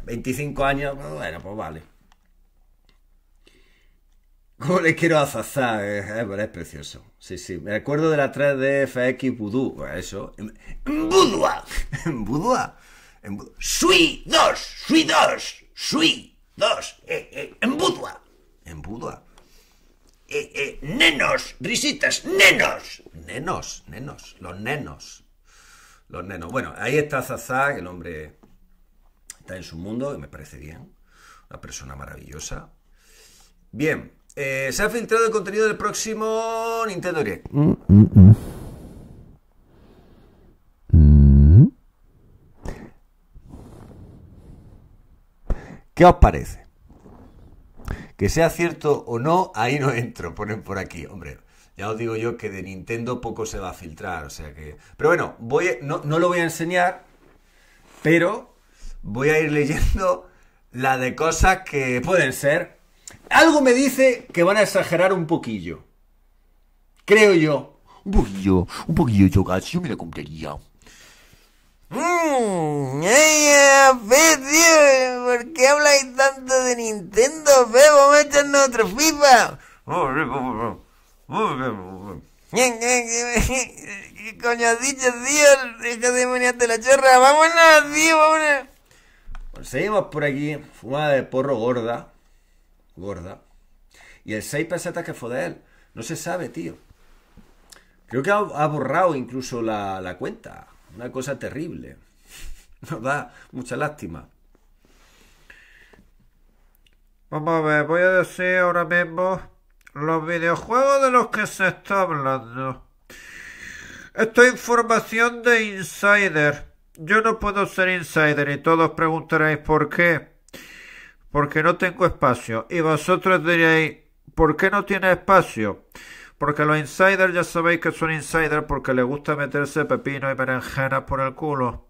25 años, bueno, pues vale. ¿Cómo le quiero azazar? es precioso. Sí, sí. Me acuerdo de la 3D FX Voodoo. Eso. ¡Budua! ¡Budua! ¡Sui 2! ¡Sui 2! ¡Sui 2! ¡En en en Budua! Eh, eh, nenos, risitas, nenos. Nenos, nenos, los nenos. Los nenos. Bueno, ahí está Zaza, el hombre está en su mundo, y me parece bien. Una persona maravillosa. Bien, eh, se ha filtrado el contenido del próximo Nintendo Direct. Mm, mm, mm. ¿Qué os parece? Que sea cierto o no, ahí no entro, ponen por aquí. Hombre, ya os digo yo que de Nintendo poco se va a filtrar, o sea que... Pero bueno, voy no, lo voy a enseñar, pero voy a ir leyendo la de cosas que pueden ser. Algo me dice que van a exagerar un poquillo. Creo yo. Un poquillo, un poquillo yo, yo me la compraría. Mmm, tío? ¿por qué habláis tanto de Nintendo, fe? Vamos a echarnos otro FIFA. ¿Qué coño has dicho, tío? Hijo de de la chorra. Vámonos, tío, vámonos. Bueno, seguimos por aquí. Fumada de porro gorda. Gorda. Y el 6 pesetas que fue de él. No se sabe, tío. Creo que ha, ha borrado incluso la, la cuenta. Una cosa terrible. (laughs) Nos da mucha lástima. Vamos a ver, voy a decir ahora mismo los videojuegos de los que se está hablando. Esto es información de insider. Yo no puedo ser insider y todos preguntaréis por qué. Porque no tengo espacio. Y vosotros diréis, ¿por qué no tiene espacio? Porque los insiders ya sabéis que son insiders porque les gusta meterse pepino y berenjenas por el culo.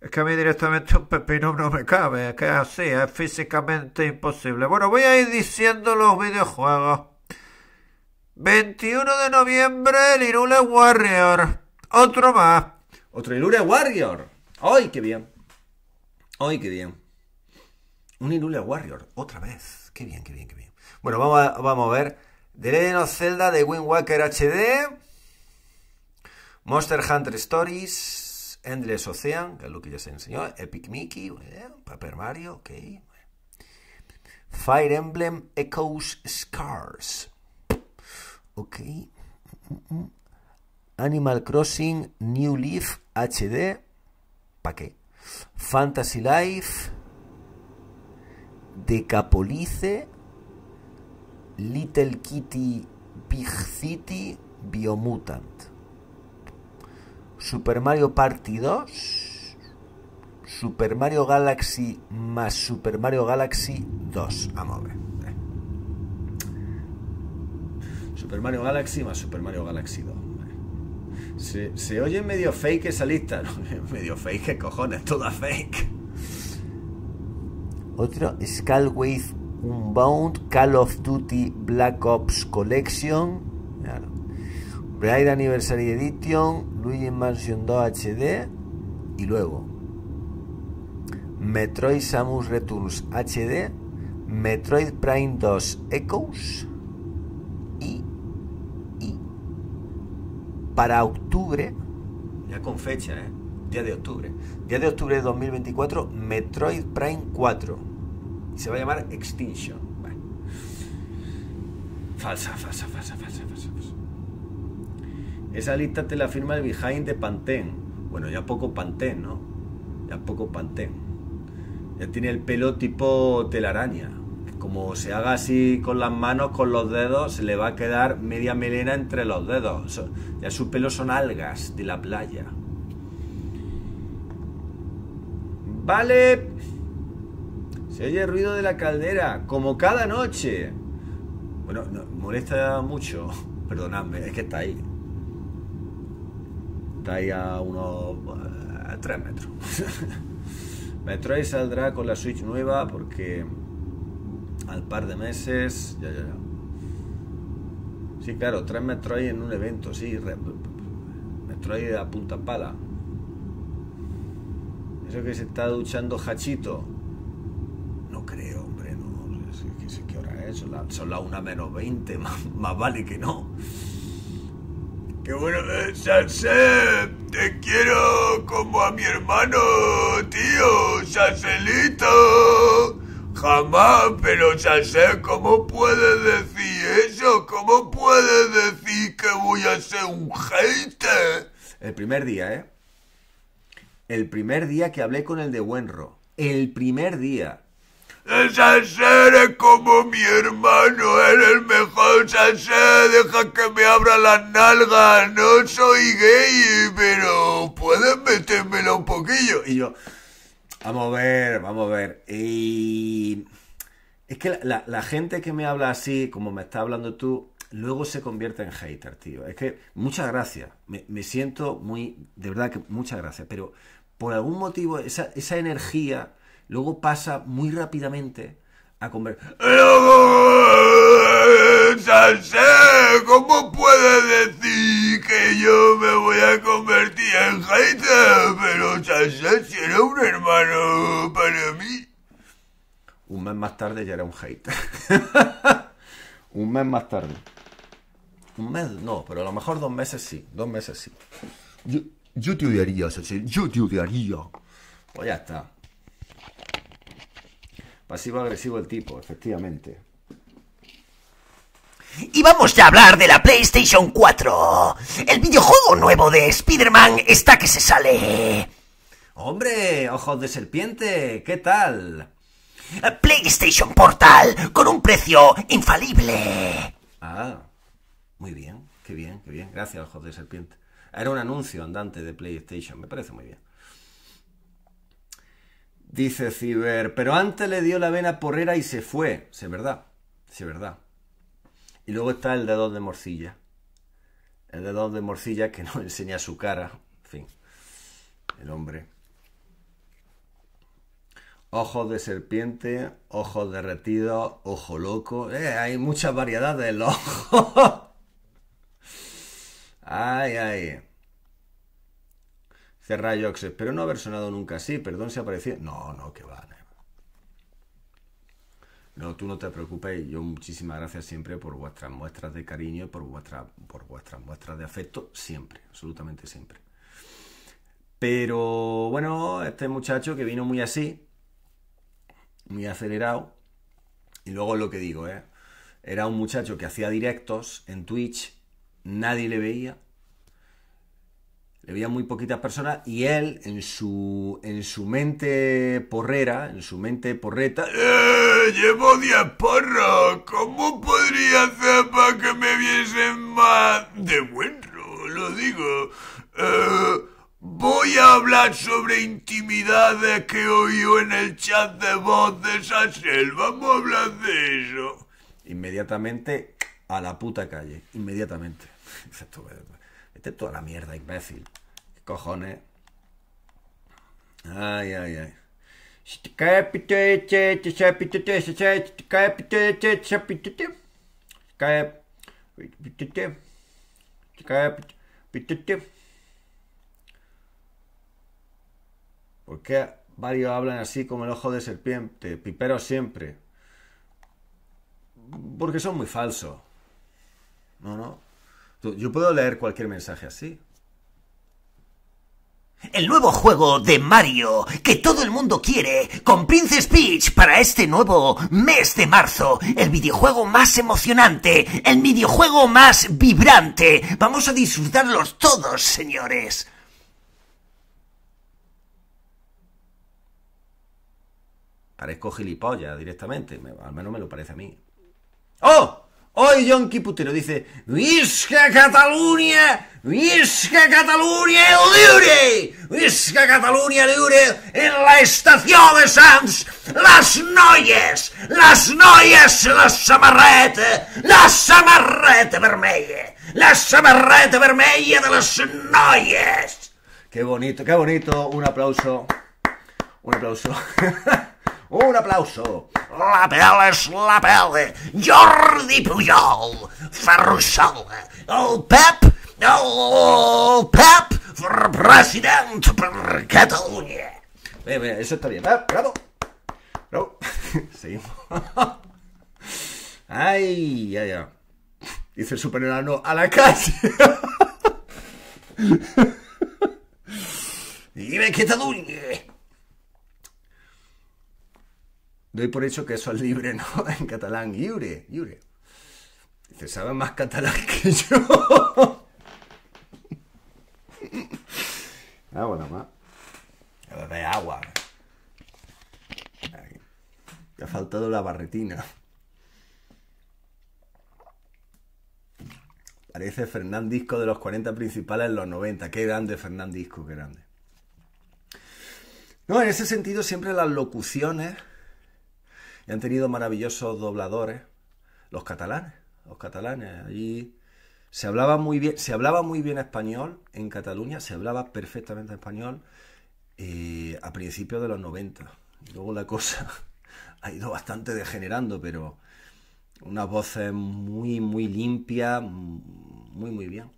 Es que a mí directamente un pepino no me cabe, es que es así, es físicamente imposible. Bueno, voy a ir diciendo los videojuegos. 21 de noviembre, el Irule Warrior. Otro más. Otro Irule Warrior. ¡Ay, qué bien! ¡Ay, qué bien! Un Irule Warrior, otra vez. ¡Qué bien, qué bien, qué bien! Bueno, vamos a, vamos a ver The Legend Zelda de Wind walker HD, Monster Hunter Stories, Endless Ocean, que es lo que ya se enseñó, Epic Mickey, Paper Mario, ok. Fire Emblem Echoes Scars, ok. Animal Crossing New Leaf HD, ¿para qué? Fantasy Life, Decapolice, Little Kitty Big City Biomutant. Super Mario Party 2. Super Mario Galaxy más Super Mario Galaxy 2. a mover Super Mario Galaxy más Super Mario Galaxy 2. Se, se, oye medio fake esa lista. (laughs) medio fake, cojones? Toda fake. Otro Skullwave Unbound, Call of Duty Black Ops Collection, Bride Anniversary Edition, Luigi Mansion 2 HD y luego Metroid Samus Returns HD, Metroid Prime 2 Echoes y, para octubre, ya con fecha, ¿eh? día de octubre, día de octubre de 2024, Metroid Prime 4 se va a llamar Extinction. Falsa, falsa, falsa, falsa, falsa, Esa lista te la firma el behind de Pantene. Bueno, ya poco Pantene, ¿no? Ya poco Pantene. Ya tiene el pelo tipo telaraña. Como se haga así con las manos, con los dedos, se le va a quedar media melena entre los dedos. Ya su pelo son algas de la playa. Vale. Se oye el ruido de la caldera, como cada noche. Bueno, molesta mucho. (laughs) Perdonadme, es que está ahí. Está ahí a unos a 3 metros. (laughs) Metroid saldrá con la Switch nueva porque al par de meses. Ya, ya, Sí, claro, tres Metroid en un evento, sí. Metroid a punta pala. Eso que se está duchando Hachito creo, hombre, no. sé ¿Qué, hora es? Son, las una menos 20, (laughs) más, vale que no. ¡Qué bueno! Eh, Sase, ¡Te quiero como a mi hermano, tío! ¡Salselito! Jamás, pero sé ¿cómo puedes decir eso? ¿Cómo puedes decir que voy a ser un hater? El primer día, ¿eh? El primer día que hablé con el de Wenro El primer día ser es como mi hermano, eres el mejor Sansé, deja que me abra las nalgas, no soy gay, pero puedes metérmelo un poquillo. Y yo, vamos a ver, vamos a ver. Y es que la, gente que me habla así, como me está hablando tú, luego se convierte en hater, tío. Es que muchas gracias, me, siento muy, de verdad que muchas gracias, pero por algún motivo esa energía luego pasa muy rápidamente a convertir. ¿Cómo puedes decir que yo me voy a convertir en hater? Pero Sansé si era un hermano para mí. Un mes más tarde ya era un hater. (laughs) un mes más tarde. Un mes, no, pero a lo mejor dos meses sí. Dos meses sí. Yo, yo te odiaría, Sansé. Yo te odiaría. Pues ya está. Pasivo-agresivo el tipo, efectivamente. Y vamos ya a hablar de la PlayStation 4. El videojuego nuevo de Spider-Man está que se sale. Hombre, ojos de serpiente, ¿qué tal? PlayStation Portal, con un precio infalible. Ah, muy bien, qué bien, qué bien. Gracias, ojos de serpiente. Era un anuncio andante de PlayStation, me parece muy bien. Dice Ciber, pero antes le dio la vena porrera y se fue. Sí, es verdad, es verdad. Y luego está el dedo de morcilla. El dedo de morcilla que no enseña su cara. En fin, el hombre. Ojos de serpiente, ojos derretidos, ojo loco. Eh, hay muchas variedades en los (laughs) ay, ay. Rayox, espero pero no haber sonado nunca así, perdón si aparecía. No, no, que va. No, tú no te preocupes, yo muchísimas gracias siempre por vuestras muestras de cariño y por, vuestra, por vuestras muestras de afecto, siempre, absolutamente siempre. Pero bueno, este muchacho que vino muy así, muy acelerado, y luego lo que digo, ¿eh? era un muchacho que hacía directos en Twitch, nadie le veía, había muy poquitas personas y él en su, en su mente porrera, en su mente porreta, eh, llevo 10 porros, ¿cómo podría hacer para que me viesen más de bueno? lo digo? Eh, voy a hablar sobre intimidades que oí oído en el chat de voz de Sassel, vamos a hablar de eso. Inmediatamente a la puta calle, inmediatamente. Este vete toda la mierda, imbécil. Cojones. Ay, ay, ay. ¿Por qué varios hablan así como el ojo de serpiente? Pipero siempre. Porque son muy falsos. No, no. Yo puedo leer cualquier mensaje así. El nuevo juego de Mario que todo el mundo quiere con Princess Peach para este nuevo mes de marzo. El videojuego más emocionante, el videojuego más vibrante. Vamos a disfrutarlos todos, señores. Parezco gilipollas directamente, al menos me lo parece a mí. ¡Oh! Oi, John Putero dice ¡Visca Catalunya! ¡Visca Catalunya lliure, ¡Visca Catalunya lliure En la estació de Sants, les noies, les noies, la samarreta, la samarreta vermella, la samarreta vermella de les noies. Qué bonito, qué bonito. Un aplauso. Un aplauso. (laughs) Un aplauso. La pele es la pele. Jordi Pujol, Ferrusola, el Pep, el Pep, president per Catalunya. Bé, bé, això Pep, bravo. Bravo. Sí. Ay, ya, ya. Dice el superherano a la calle. (laughs) quita Cataluña. Doy por hecho que eso es libre, ¿no? (laughs) En catalán, Yure, yure. Dice, sabe más catalán que yo. (laughs) Ah, bueno, más. agua. te ha faltado la barretina. Parece Fernandisco de los 40 principales en los 90. Qué grande Fernandisco, qué grande. No, en ese sentido siempre las locuciones han tenido maravillosos dobladores, los catalanes, los catalanes. Allí se hablaba muy bien, se hablaba muy bien español en Cataluña, se hablaba perfectamente español eh, a principios de los 90. luego la cosa (laughs) ha ido bastante degenerando, pero unas voces muy, muy limpias, muy, muy bien.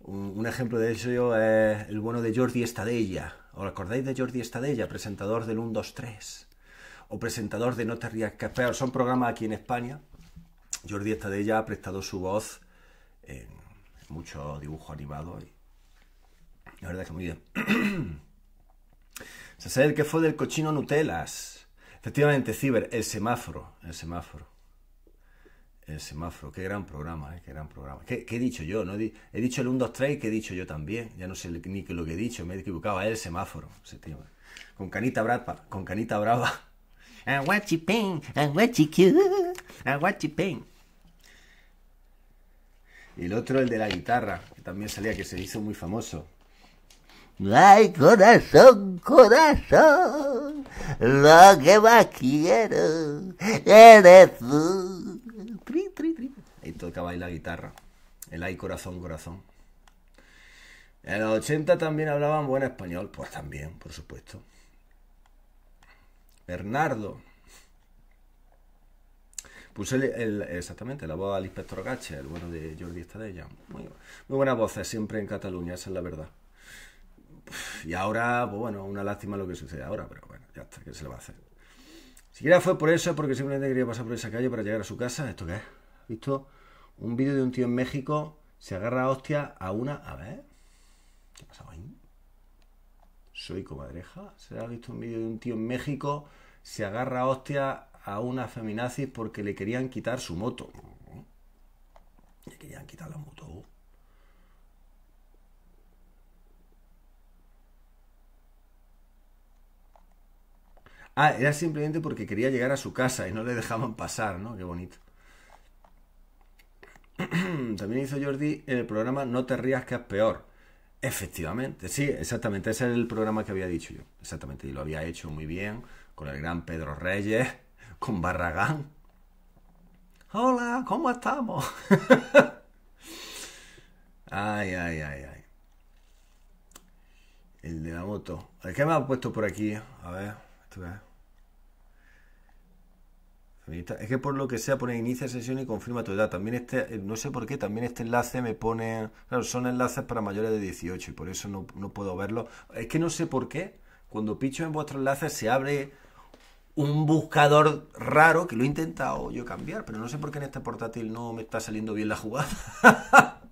Un, ejemplo de eso es el bueno de Jordi Estadella. ¿Os acordáis de Jordi Estadella, presentador del 1, 2, 3? o presentador de No te rías que es Son programas aquí en España. Jordi Estadella ha prestado su voz en muchos dibujos animados. Y la verdad es que muy bien. (clears throat) Se sabe el que fue del cochino Nutelas. Efectivamente, Ciber, el semáforo. El semáforo. El semáforo. Qué gran programa, ¿eh? Qué gran programa. ¿Qué, he dicho yo? He dicho el 1, 2, 3 que he dicho yo también. Ya no sé ni lo que he dicho. Me he equivocado. Ah, el semáforo. Con Canita Brava. Con Canita Brava and what you and Y el otro, el de la guitarra, que también salía, que se hizo muy famoso. Ay, corazón, corazón, lo que más quiero eres tú. Ahí tocaba la guitarra. El ay, corazón, corazón. En los 80 también hablaban buen español, pues también, por supuesto. Bernardo. Puse el, exactamente la voz al inspector Gache, el bueno de Jordi Estadella. Muy, muy voz, voces siempre en Cataluña, esa es la verdad. Y ahora, pues bueno, una lástima lo que sucede ahora, pero bueno, ya está, ¿qué se le va a hacer? Siquiera fue por eso, porque simplemente quería pasar por esa calle para llegar a su casa. ¿Esto qué es? ¿Visto? Un vídeo de un tío en México se agarra a hostia a una. A ver. ¿Qué ha pasado ahí? soy comadreja. ¿Se ha visto un vídeo de un tío en México? Se agarra hostia a una feminazis porque le querían quitar su moto. Le querían quitar la moto. Ah, era simplemente porque quería llegar a su casa y no le dejaban pasar, ¿no? Qué bonito. (clears throat) También hizo Jordi en el programa No te rías que es peor. Efectivamente, sí, exactamente. Ese es el programa que había dicho yo. Exactamente. Y lo había hecho muy bien con el gran Pedro Reyes, (laughs) con Barragán. Hola, ¿cómo estamos? (laughs) ay, ay, ay, ay. El de la moto. ¿Qué me ha puesto por aquí? A ver, esto es. Es que por lo que sea pone inicia sesión y confirma tu edad. También este, eh, no sé por qué, también este enlace me pone... Claro, son enlaces para mayores de 18 y por eso no, puedo verlo. Es que no sé por qué, cuando picho en vuestro enlace se abre un buscador raro que lo he intentado yo cambiar, pero no sé por qué en este portátil no me está saliendo bien la jugada. (laughs)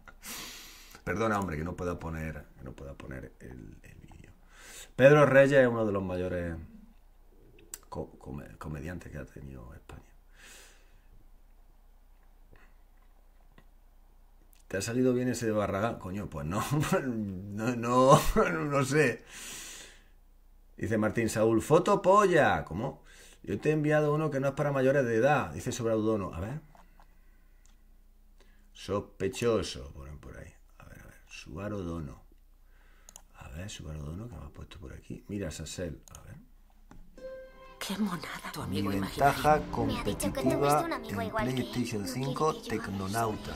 Perdona, hombre, que no pueda poner, que no pueda poner el, vídeo. Pedro Reyes es uno de los mayores comediante que ha tenido España. ha salido bien ese de Barragán? Coño, pues no, (laughs) no, (laughs) no, sé. Dice Martín Saúl, foto polla. ¿Cómo? Yo te he enviado uno que no es para mayores de edad, dice Sobraudono. A ver. Sospechoso, por ahí. A ver, a ver. Subarodono. A ver, Subarodono, que me ha puesto por aquí. Mira, Sassel. A ver. Tu Mi ventaja competitiva en PlayStation que... 5 Esta Tecnonauta.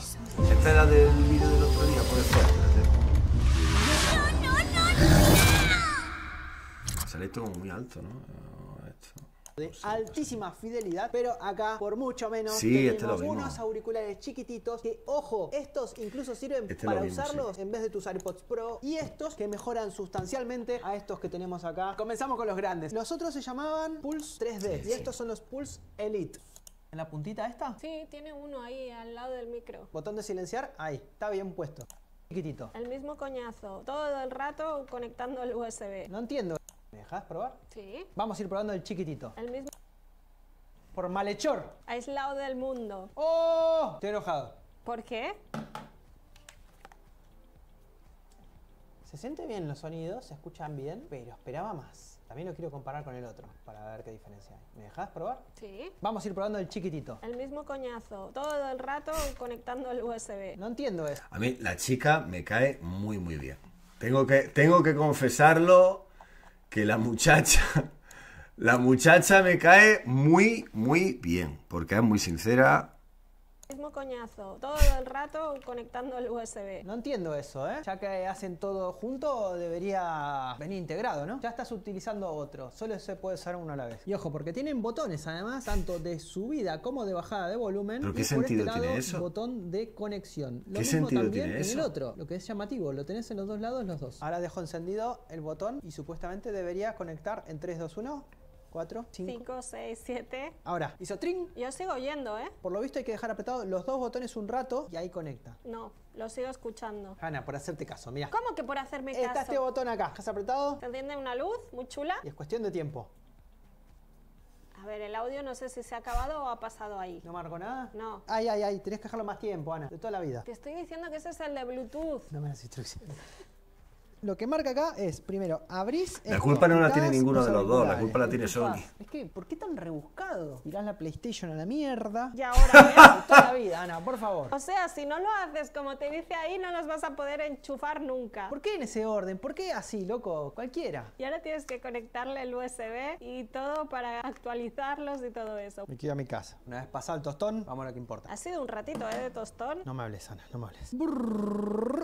Espera del video del otro día, por eso No, no, no, no. Sale esto como muy alto, ¿no? de altísima fidelidad, pero acá por mucho menos sí, este tenemos unos auriculares chiquititos que, ojo, estos incluso sirven este para usarlos en vez de tus AirPods Pro y estos que mejoran sustancialmente a estos que tenemos acá. Comenzamos con los grandes. Los otros se llamaban Pulse 3D y estos son los Pulse Elite. ¿En la puntita esta? Sí, tiene uno ahí al lado del micro. Botón de silenciar, ahí, está bien puesto. Chiquitito. El mismo coñazo, todo el rato conectando el USB. No entiendo. ¿Me dejas probar? Sí. Vamos a ir probando el chiquitito. El mismo. Por malhechor. Aislado del mundo. ¡Oh! Estoy enojado. ¿Por qué? Se siente bien los sonidos, se escuchan bien, pero esperaba más. También lo quiero comparar con el otro para ver qué diferencia hay. ¿Me dejas probar? Sí. Vamos a ir probando el chiquitito. El mismo coñazo, todo el rato conectando el USB. No entiendo eso. A mí la chica me cae muy muy bien. Tengo que, tengo que confesarlo que la muchacha, (laughs) la muchacha me cae muy, muy bien, porque es muy sincera, mismo coñazo, todo el rato conectando el USB. No entiendo eso, ¿eh? Ya que hacen todo junto, debería venir integrado, ¿no? Ya estás utilizando otro, solo se puede usar uno a la vez. Y ojo, porque tienen botones además, tanto de subida como de bajada de volumen. ¿Pero qué y sentido por este tiene botón de conexión. Lo mismo también en el otro, lo que es llamativo, lo tenés en los dos lados los dos. Ahora dejo encendido el botón y supuestamente debería conectar en 3, 2, 1. 4, 5, 6, 7. Ahora, hizo tring. Yo sigo oyendo, ¿eh? Por lo visto hay que dejar apretado los dos botones un rato y ahí conecta. No, lo sigo escuchando. Ana, por hacerte caso, mira. ¿Cómo que por hacerme caso? Está este botón acá. ¿Has apretado? ¿Te entiende una luz muy chula? Y es cuestión de tiempo. A ver, el audio no sé si se ha acabado o ha pasado ahí. ¿No marcó nada? No. Ay, ay, ay, tenés que dejarlo más tiempo, Ana, de toda la vida. Te estoy diciendo que ese es el de Bluetooth. No me das instrucciones lo que marca acá es, primero, abrís... La culpa no la tiene ninguno de los dos, la culpa la tiene Sony. Es que, ¿por qué tan rebuscado? Tirás la PlayStation a la mierda. Y ahora, (laughs) toda la vida, Ana, ah, por favor. O sea, si no lo haces como te dice ahí, no nos vas a poder enchufar nunca. ¿Por qué en ese orden? ¿Por qué así, loco? Cualquiera. Y ahora tienes que conectarle el USB y todo para actualizarlos y todo eso. Me quedo a mi casa. Una vez pasado el tostón, vamos a lo que importa. Ha sido un ratito, ¿eh? De tostón. No me hables, Ana, no me hables.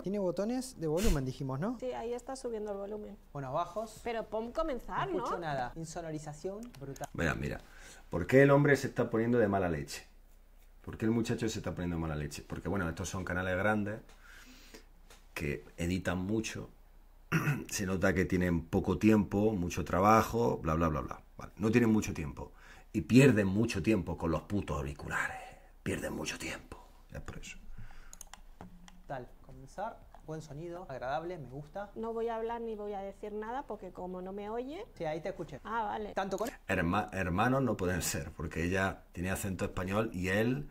Tiene botones de volumen, dijimos, ¿no? Sí, ahí está subiendo el volumen. Bueno, bajos. Pero pon comenzar, ¿no? No nada. Insonorización brutal. Mira, mira. ¿Por qué el hombre se está poniendo de mala leche? ¿Por qué el muchacho se está poniendo de mala leche? Porque, bueno, estos son canales grandes que editan mucho. (clears throat) se nota que tienen poco tiempo, mucho trabajo, bla, bla, bla, bla. No tienen mucho tiempo. Y pierden mucho tiempo con los putos auriculares. Pierden mucho tiempo. Es por eso. Tal, comenzar buen sonido, agradable, me gusta. No voy a hablar ni voy a decir nada porque como no me oye... Sí, ahí te escuché. Ah, vale. Tanto con... hermanos no pueden ser porque ella tiene acento español y él...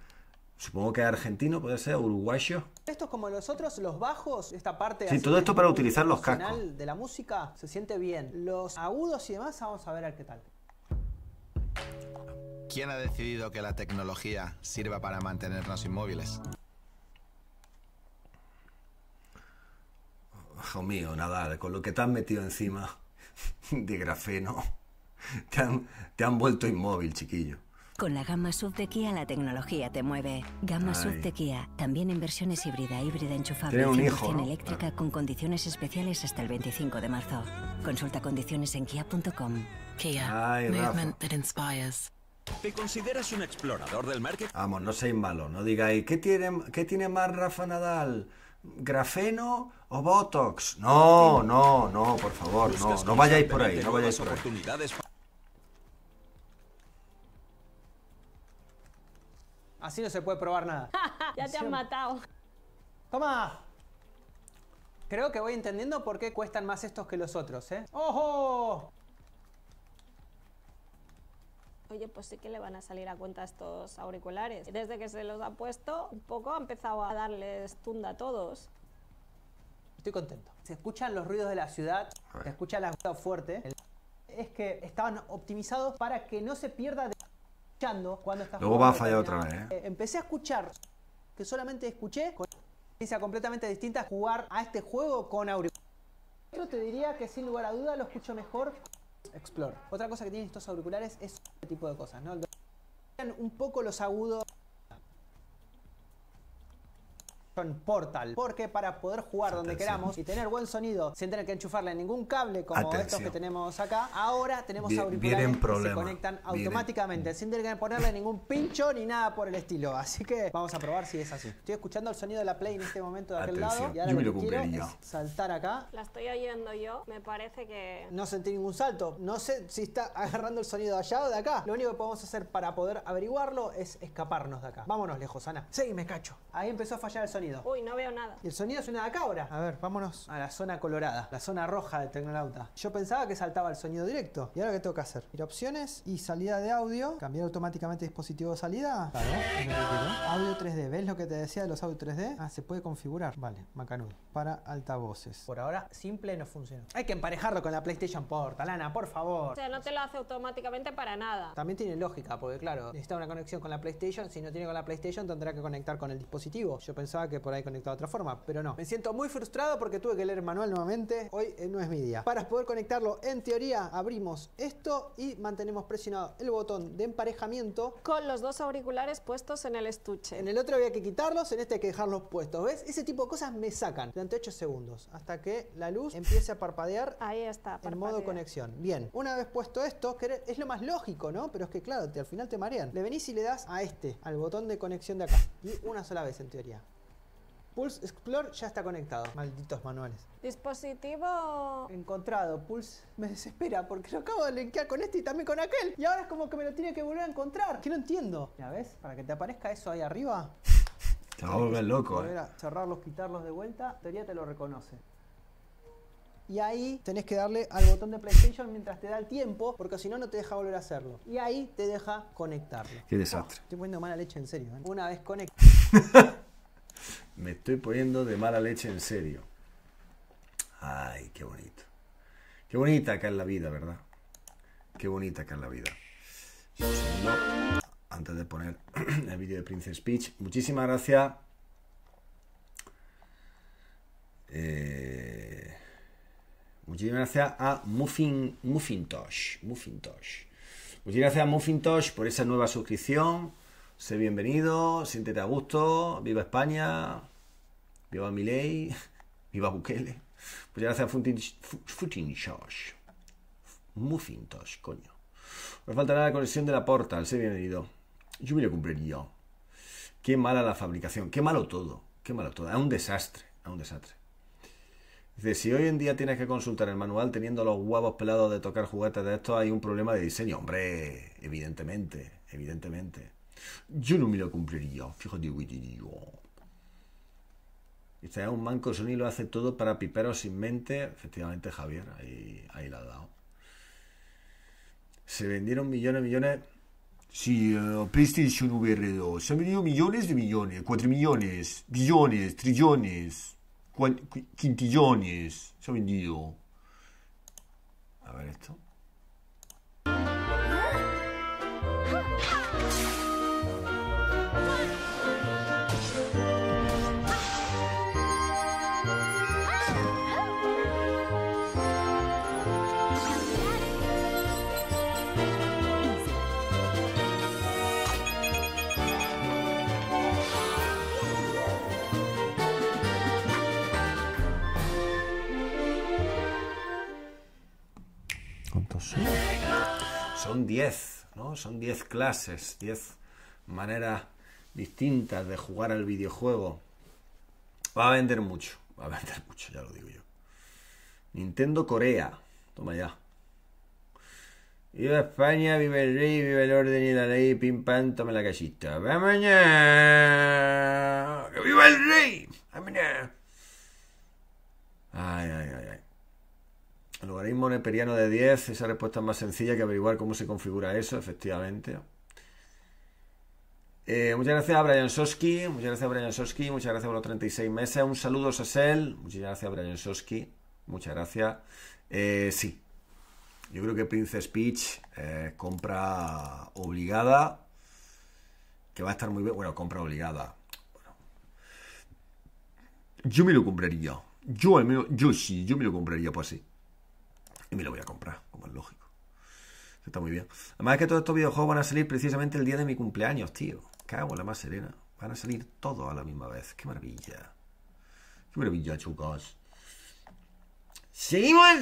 Supongo que argentino puede ser, uruguayo. Estos como los otros, los bajos, esta parte... Sí, todo esto para utilizar los cascos. ...de la música se siente bien. Los agudos y demás, vamos a ver qué tal. ¿Quién ha decidido que la tecnología sirva para mantenernos inmóviles? hijo mío, Nadal, con lo que te han metido encima de grafeno, te han, te han vuelto inmóvil, chiquillo. Con la gama sub de Kia la tecnología te mueve. Gama sub de Kia, también en versiones híbrida, híbrida enchufable y eléctrica con condiciones especiales hasta el 25 de marzo. Consulta condiciones en kia.com. Kia, Ay, movement that inspires. ¿Te consideras un explorador del mercado? Vamos, no seáis malo, no digáis, ¿qué tiene, ¿qué tiene más Rafa Nadal? grafeno o botox. No, no, no, por favor, no, no vayáis por ahí, no vayáis por ahí. Así no se puede probar nada. (laughs) ya te han matado. Toma. Creo que voy entendiendo por qué cuestan más estos que los otros, ¿eh? ¡Ojo! oye, pues sí que le van a salir a cuenta estos auriculares. Desde que se los ha puesto, un poco ha empezado a darles tunda a todos. Estoy contento. Se escuchan los ruidos de la ciudad, se escucha la fuerte. Es que estaban optimizados para que no se pierda de escuchando cuando estás Luego va a fallar otra vez. ¿eh? ¿eh? Empecé a escuchar que solamente escuché con experiencia completamente distinta jugar a este juego con auriculares. Yo te diría que sin lugar a duda lo escucho mejor Explore. Otra cosa que tienen estos auriculares es este tipo de cosas, ¿no? un poco los agudos Portal, porque para poder jugar donde queramos y tener buen sonido sin tener que enchufarle ningún cable como estos que tenemos acá, ahora tenemos auriculares que se conectan automáticamente sin tener que ponerle ningún pincho ni nada por el estilo. Así que vamos a probar si es así. Estoy escuchando el sonido de la Play en este momento de aquel lado y ahora lo, que quiero saltar acá. La estoy oyendo yo, me parece que... No sentí ningún salto, no sé si está (laughs) agarrando el sonido de allá o de acá. Lo único que podemos hacer para poder averiguarlo es escaparnos de acá. Vámonos lejos, Ana. Sí, me cacho. Ahí empezó a fallar el sonido. Uy, no veo nada. El sonido es de acá ahora. A ver, vámonos a la zona colorada, la zona roja de Tecnolauta. Yo pensaba que saltaba el sonido directo. ¿Y ahora qué tengo que hacer? Ir a opciones y salida de audio. Cambiar automáticamente dispositivo de salida. Claro. Audio 3D. ¿Ves lo que te decía de los audio 3D? Ah, se puede configurar. Vale, macanudo. Para altavoces. Por ahora, simple no funciona. Hay que emparejarlo con la PlayStation Portalana, Lana, por favor. O sea, no te lo hace automáticamente para nada. También tiene lógica, porque claro, necesita una conexión con la PlayStation. Si no tiene con la PlayStation, tendrá que conectar con el dispositivo. Yo pensaba que que por ahí conectado de otra forma, pero no. Me siento muy frustrado porque tuve que leer el manual nuevamente. Hoy eh, no es mi día. Para poder conectarlo, en teoría, abrimos esto y mantenemos presionado el botón de emparejamiento. Con los dos auriculares puestos en el estuche. En el otro había que quitarlos, en este hay que dejarlos puestos. ¿Ves? Ese tipo de cosas me sacan durante 8 segundos hasta que la luz empiece a parpadear. Ahí está, parpadea. En modo conexión. Bien. Una vez puesto esto, que es lo más lógico, ¿no? Pero es que, claro, al final te marean. Le venís y le das a este, al botón de conexión de acá. Y una sola vez, en teoría. Pulse Explore ya está conectado. Malditos manuales. Dispositivo... Encontrado. Pulse me desespera porque yo acabo de linkear con este y también con aquel. Y ahora es como que me lo tiene que volver a encontrar. Que no entiendo. ¿Ya ves? Para que te aparezca eso ahí arriba. Te va a loco, eh. cerrarlos, quitarlos de vuelta. teoría te lo reconoce y ahí tenés que darle al botón de PlayStation mientras te da el tiempo, porque si no, no te deja volver a hacerlo. Y ahí te deja conectarlo. Qué desastre. estoy poniendo mala leche, en serio. Eh. Una vez conectado. (laughs) Me estoy poniendo de mala leche en serio. Ay, qué bonito. Qué bonita que es la vida, ¿verdad? Qué bonita que es la vida. antes de poner (clears throat) el vídeo de Princess Peach. Muchísimas gracias. Eh, muchísimas gracias a Muffin, Muffintosh. Muffintosh. Muchas gracias a Muffintosh por esa nueva suscripción. Sé bienvenido, siéntete a gusto, viva España, viva Miley, (laughs) viva Bukele. Muchas pues gracias, Futinchosh Mufintosh, coño. Nos faltará la conexión de la Portal, sé bienvenido. Yo me lo cumpliría. Qué mala la fabricación, qué malo todo, qué malo todo. Es un desastre, es un desastre. Dice, si hoy en día tienes que consultar el manual teniendo los huevos pelados de tocar juguetes de estos, hay un problema de diseño. Hombre, evidentemente, evidentemente. Yo no me lo cumpliría, fíjate, güey, te digo. un manco, Sony lo hace todo para piperos sin mente. Efectivamente, Javier, ahí, ahí la ha dado. Se vendieron millones, millones. Sí, eh, PlayStation VR2. Se han vendido millones de millones, 4 millones, billones, trillones, quintillones. Se han vendido. A ver esto. ¿Eh? son 10, ¿no? Son 10 clases, 10 maneras distintas de jugar al videojuego. Va a vender mucho, va a vender mucho, ya lo digo yo. Nintendo Corea, toma ya. Viva España, vive el rey, vive el orden y la ley, pim pam, tome la casita. mañana ¡Que viva el rey! ay, ay, ay. El logaritmo neperiano de 10, esa respuesta es más sencilla que averiguar cómo se configura eso, efectivamente. Eh, muchas gracias a Brian Soski, muchas gracias a Brian Soski, muchas gracias por los 36 meses. Un saludo, Sasel, muchas gracias a Brian Soski, muchas gracias. Eh, sí, yo creo que Princess Peach, eh, compra obligada, que va a estar muy bien. Bueno, compra obligada. Yo me lo compraría. Yo, yo sí, yo me lo compraría, pues sí. Y me lo voy a comprar, como es lógico. está muy bien. Además que todos estos videojuegos van a salir precisamente el día de mi cumpleaños, tío. Cago la más serena. Van a salir todos a la misma vez. ¡Qué maravilla! ¡Qué maravilla, chicos! ¡Seguimos!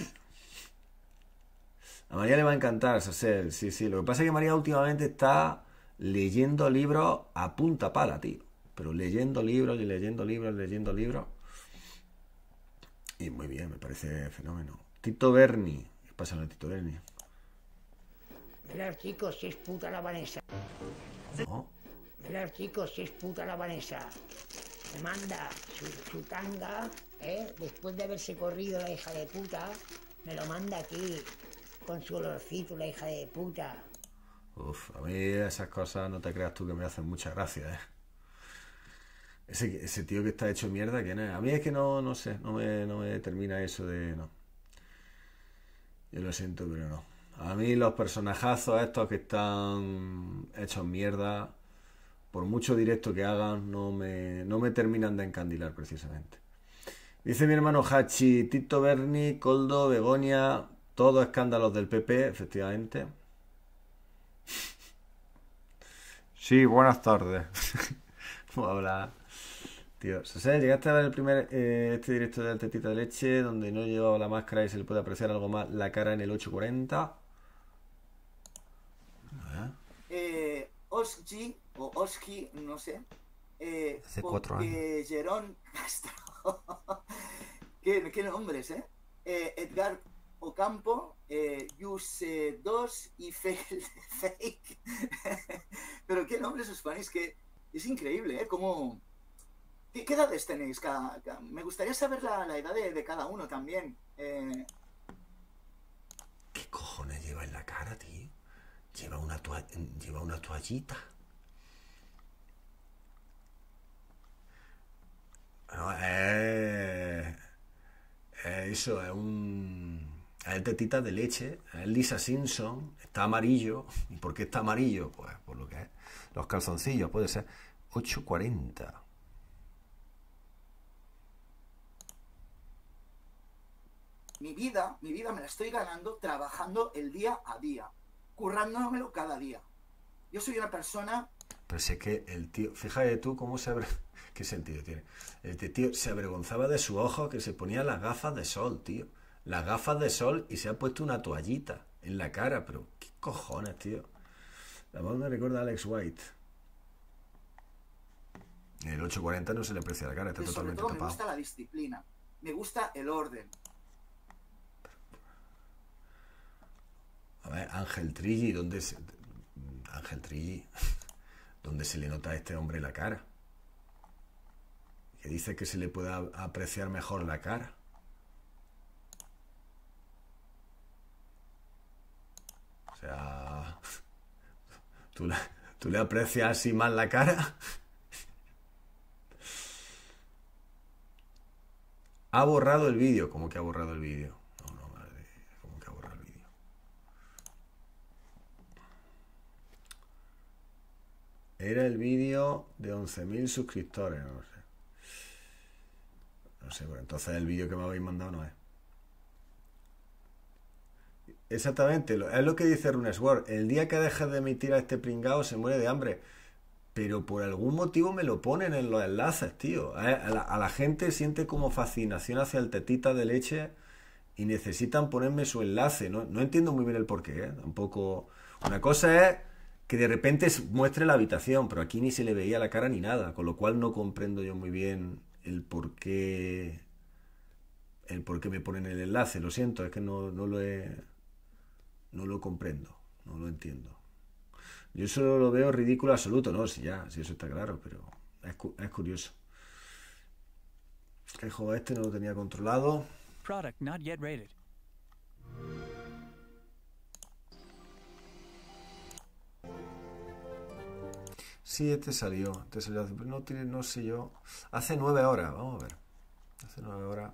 A María le va a encantar, Sosel. Sí, sí. Lo que pasa es que María últimamente está leyendo libros a punta pala, tío. Pero leyendo libros y leyendo libros, y leyendo libros. Y muy bien, me parece fenómeno. Tito Berni. ¿Qué pasa el Tito Berni? Mira, chicos, si es puta la Vanessa. ¿No? chicos, si es puta la Vanessa. Me manda su, su tanga, ¿eh? después de haberse corrido la hija de puta, me lo manda aquí, con su olorcito, la hija de puta. Uf, a mí esas cosas no te creas tú que me hacen mucha gracia, ¿eh? Ese, tío que está hecho mierda, ¿quién es? A mí es que no, no sé, no me, no me termina eso de... No. Yo lo siento, pero no. A mí los personajazos estos que están hechos mierda, por mucho directo que hagan, no me, no me terminan de encandilar precisamente. Dice mi hermano Hachi, Tito Berni, Coldo, Begonia todo escándalos del PP, efectivamente. Sí, buenas tardes. Hola. (laughs) llegaste a ver el primer eh, este directo de Altetita de leche donde no llevaba la máscara y se le puede apreciar algo más la cara en el 840. Eh, Oski o Oski, no sé. Eh, Hace cuatro años. Jerón Castro. (laughs) ¿Qué, nombres, eh. eh? Edgar Ocampo, eh, Yuse 2 y (laughs) Fake. Pero qué nombres os ponéis que es increíble, ¿eh? Como ¿Y qué edades tenéis? me gustaría saber la, edad de, cada uno también. Eh. ¿Qué cojones lleva en la cara, tío? Lleva una, lleva una toallita. No, eh, eh, eso es un. Es tetita de leche, es Lisa Simpson, está amarillo. ¿Y por qué está amarillo? Pues por lo que es. Los calzoncillos, puede ser 840. mi vida, mi vida me la estoy ganando trabajando el día a día, currándomelo cada día. Yo soy una persona... Pero sé que el tío, fíjate tú cómo se abre... (laughs) ¿Qué sentido tiene? Este tío se avergonzaba de su ojo que se ponía las gafas de sol, tío. Las gafas de sol y se ha puesto una toallita en la cara, pero ¿qué cojones, tío? La voz me recuerda a Alex White. El 840 no se le aprecia la cara, está totalmente tapado. Me gusta la disciplina, me gusta el orden, A ver, Ángel Trilli, ¿dónde se... Ángel Trilli, (laughs) ¿dónde se le nota a este hombre la cara? Que dice que se le puede apreciar mejor la cara. O sea, (laughs) ¿tú, le aprecias así mal la cara? (laughs) Ha borrado el vídeo, como que ha borrado el vídeo. Era el vídeo de 11.000 suscriptores, no sé. No sé, bueno, entonces el vídeo que me habéis mandado no es. Exactamente, es lo que dice Runesword. El día que dejes de emitir a este pringao se muere de hambre. Pero por algún motivo me lo ponen en los enlaces, tío. Eh, a la, gente siente como fascinación hacia el tetita de leche y necesitan ponerme su enlace. No, no entiendo muy bien el porqué, ¿eh? Tampoco. Una cosa es que de repente muestre la habitación, pero aquí ni se le veía la cara ni nada, con lo cual no comprendo yo muy bien el por qué el por qué me ponen el enlace, lo siento, es que no, no lo no lo comprendo, no lo entiendo. Yo solo lo veo ridículo absoluto, no, si ya, si eso está claro, pero es, es curioso. El juego este no lo tenía controlado. Sí, este salió, te salió no tiene, no sé yo, hace nueve horas, vamos a ver, hace nueve horas,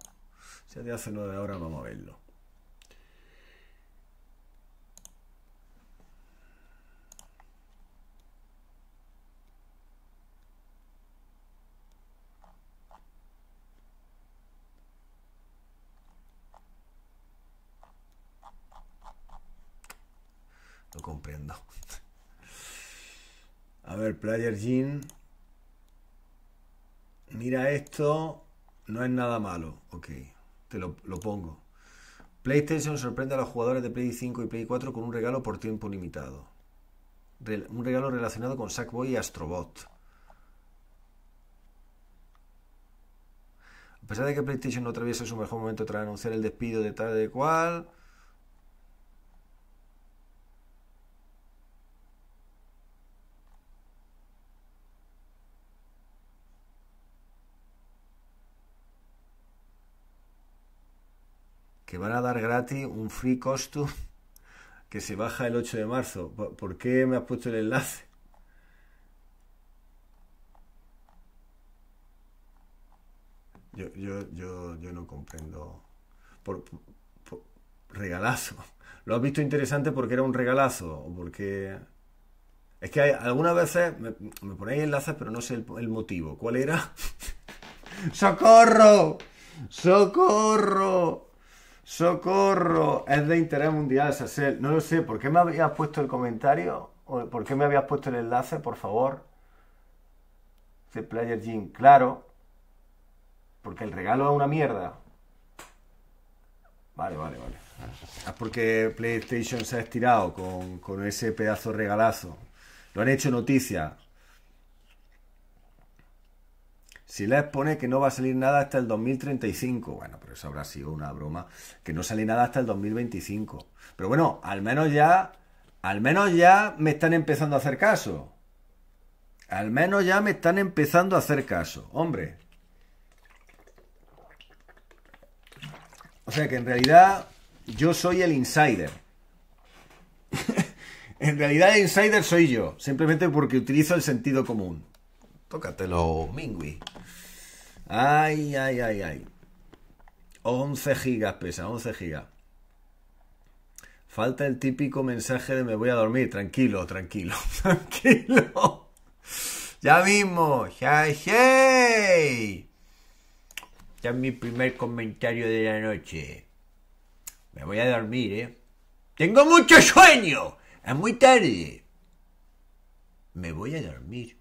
si de hace nueve horas vamos a verlo. No comprendo. A ver, Player Jean. Mira esto. No es nada malo. Ok, te lo, pongo. PlayStation sorprende a los jugadores de Play 5 y Play 4 con un regalo por tiempo limitado. un regalo relacionado con Sackboy y Astrobot. A pesar de que PlayStation no atraviesa su mejor momento tras anunciar el despido de tal de cual, gratis un free costume que se baja el 8 de marzo. ¿Por qué me has puesto el enlace? Yo, yo, yo, yo no comprendo. Por, regalazo. ¿Lo has visto interesante porque era un regalazo? ¿O porque.? Es que hay, algunas veces me, ponéis enlaces, pero no sé el motivo. ¿Cuál era? (laughs) ¡Socorro! ¡Socorro! ¡Socorro! Es de interés mundial, Sasel. No lo sé. ¿Por qué me habías puesto el comentario? ¿O ¿Por qué me habías puesto el enlace, por favor? de Player Claro. Porque el regalo es una mierda. Vale, vale, vale. Es porque PlayStation se ha estirado con, con ese pedazo regalazo. Lo han hecho noticia. Si les pone que no va a salir nada hasta el 2035. Bueno, pero eso habrá sido una broma. Que no sale nada hasta el 2025. Pero bueno, al menos ya. Al menos ya me están empezando a hacer caso. Al menos ya me están empezando a hacer caso. Hombre. O sea que en realidad yo soy el insider. (laughs) en realidad el insider soy yo. Simplemente porque utilizo el sentido común. Tócatelo, Mingui. Ay, ay, ay, ay. 11 gigas pesa, 11 gigas. Falta el típico mensaje de me voy a dormir. Tranquilo, tranquilo, (laughs) tranquilo. Ya mismo. Ya, hey. Ya es mi primer comentario de la noche. Me voy a dormir, ¿eh? Tengo mucho sueño. Es muy tarde. Me voy a dormir.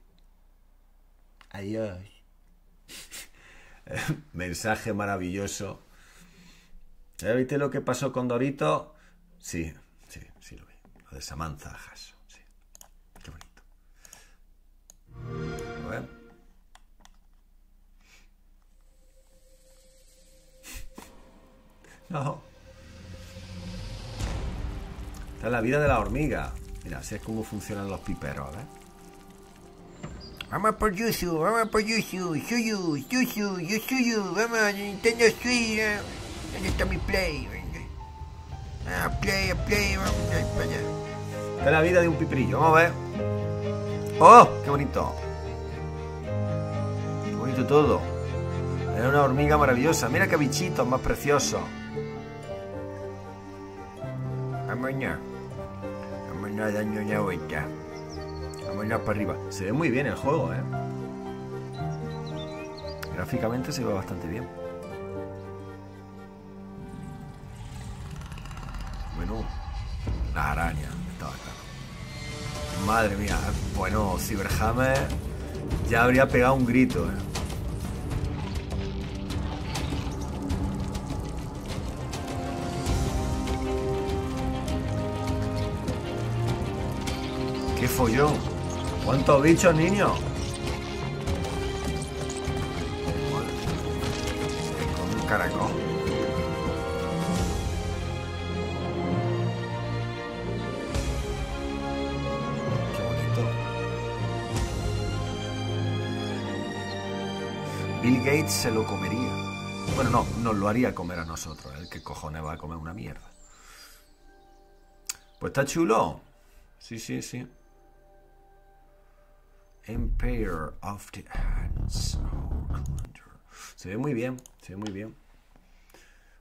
Adiós. (laughs) Mensaje maravilloso. ¿Ya ¿Eh, viste lo que pasó con Dorito? Sí, sí, sí lo vi. Lo de Samantha Sí. Qué bonito. A ver. (laughs) No. está es la vida de la hormiga. Mira, así es como funcionan los piperos, ¿eh? Vamos por Yusu, vamos por Yusu, Yuyu, Yusu, Yusuyu, vamos, Nintendo Switch. Eh. ¿Dónde está mi Play? Venga. Ah, Play, Play, vamos para allá. Está la vida de un piprillo, vamos a ver. ¡Oh! ¡Qué bonito! ¡Qué bonito todo! Era una hormiga maravillosa. Mira qué bichito más precioso Vamos ya. Vamos a daño ya vuelta. Vamos a para arriba. Se ve muy bien el juego, ¿eh? Gráficamente se ve bastante bien. Bueno, la araña, estaba Madre mía, bueno, Cyberhammer ya habría pegado un grito, ¿eh? Qué follón. ¿Cuántos bichos, niño? Con un caracol. Qué bonito. Bill Gates se lo comería. Bueno, no, nos lo haría comer a nosotros. El que cojones va a comer una mierda. Pues está chulo. Sí, sí, sí. Empire of the Hands. Oh, se ve muy bien, se ve muy bien.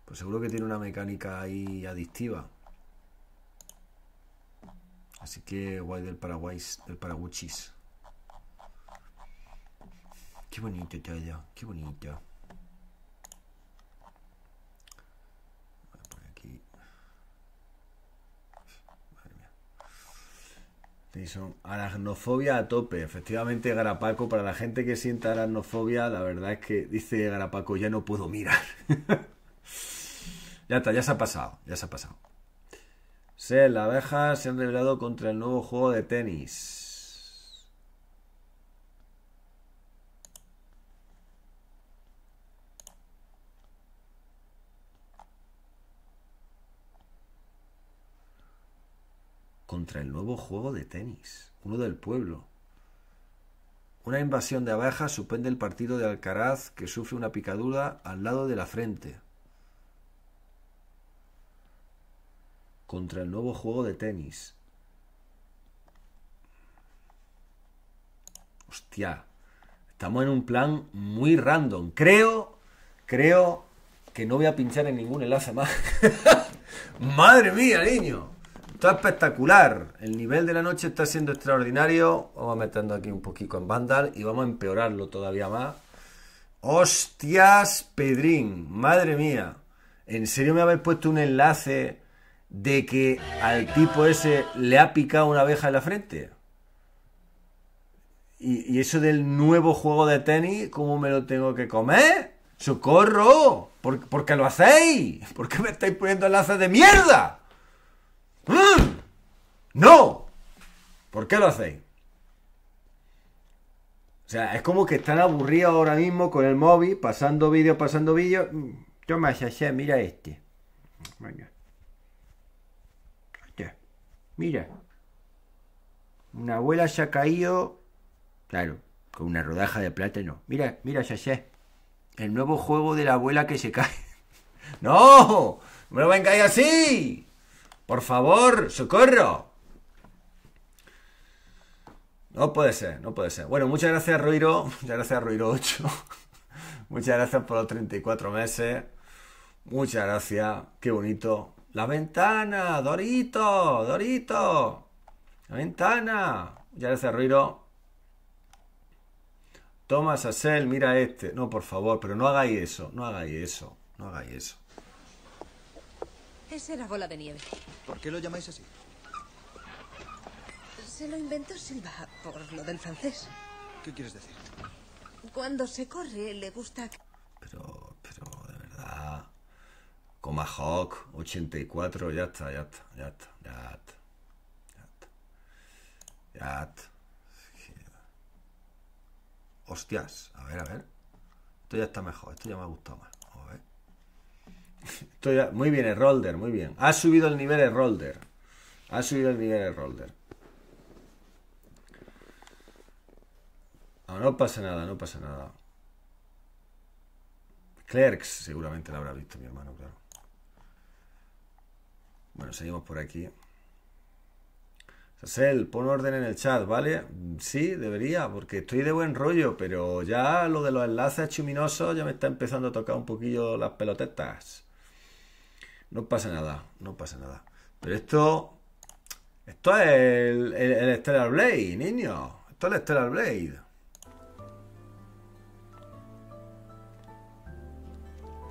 Pues seguro que tiene una mecánica ahí adictiva. Así que guay del Paraguay, del Paraguchis. Qué bonito Taya. qué bonito. Sí, son aracnofobia a tope. Efectivamente, Garapaco, para la gente que sienta aracnofobia, la verdad es que dice Garapaco, ya no puedo mirar. (laughs) ya está, ya se ha pasado, ya se ha pasado. Se, la abeja se han revelado contra el nuevo juego de tenis. contra el nuevo juego de tenis, uno del pueblo. Una invasión de abejas suspende el partido de Alcaraz que sufre una picadura al lado de la frente. Contra el nuevo juego de tenis. Hostia, estamos en un plan muy random. Creo, creo que no voy a pinchar en ningún enlace más. (laughs) Madre mía, niño. Está espectacular. El nivel de la noche está siendo extraordinario. Vamos metiendo aquí un poquito en Vandal y vamos a empeorarlo todavía más. ¡Hostias, Pedrín! ¡Madre mía! ¿En serio me habéis puesto un enlace de que al tipo ese le ha picado una abeja en la frente? ¿Y, eso del nuevo juego de tenis, cómo me lo tengo que comer? ¡Socorro! ¿Por qué lo hacéis? ¿Por qué me estáis poniendo enlaces de mierda? ¡Mm! ¡No! ¿Por qué lo hacéis? O sea, es como que están aburridos ahora mismo con el móvil, pasando vídeo, pasando vídeo mm, Toma, ya, mira este. Mira. Una abuela se ha caído. Claro, con una rodaja de plátano. Mira, mira, ya, El nuevo juego de la abuela que se cae. (laughs) ¡No! ¡Me lo van a así! Por favor, socorro. No puede ser, no puede ser. Bueno, muchas gracias Ruiro, (laughs) muchas gracias Ruiro 8. (laughs) muchas gracias por los 34 meses. Muchas gracias, qué bonito. La ventana, Dorito, Dorito. La ventana. Muchas gracias Ruiro. a Asel, mira este. No, por favor, pero no hagáis eso, no hagáis eso, no hagáis eso. Esa era bola de nieve. ¿Por qué lo llamáis así? Se lo inventó Silva por lo del francés. ¿Qué quieres decir? Cuando se corre le gusta... Pero, pero, de verdad... Coma Hawk, 84, ya está, ya está, ya está, ya está. Ya está. Ya está. Hostias, a ver, a ver. Esto ya está mejor, esto ya me ha gustado más. Estoy Muy bien, Errolder, muy bien. Ha subido el nivel Errolder. Ha subido el nivel de No, no pasa nada, no pasa nada. Clerks, seguramente la habrá visto mi hermano, claro. Bueno, seguimos por aquí. Sasel, pon orden en el chat, ¿vale? Sí, debería, porque estoy de buen rollo, pero ya lo de los enlaces chuminosos ya me está empezando a tocar un poquillo las pelotetas. No pasa nada, no pasa nada. Pero esto... Esto es el, Stellar Blade, niño. Esto es el Stellar Blade.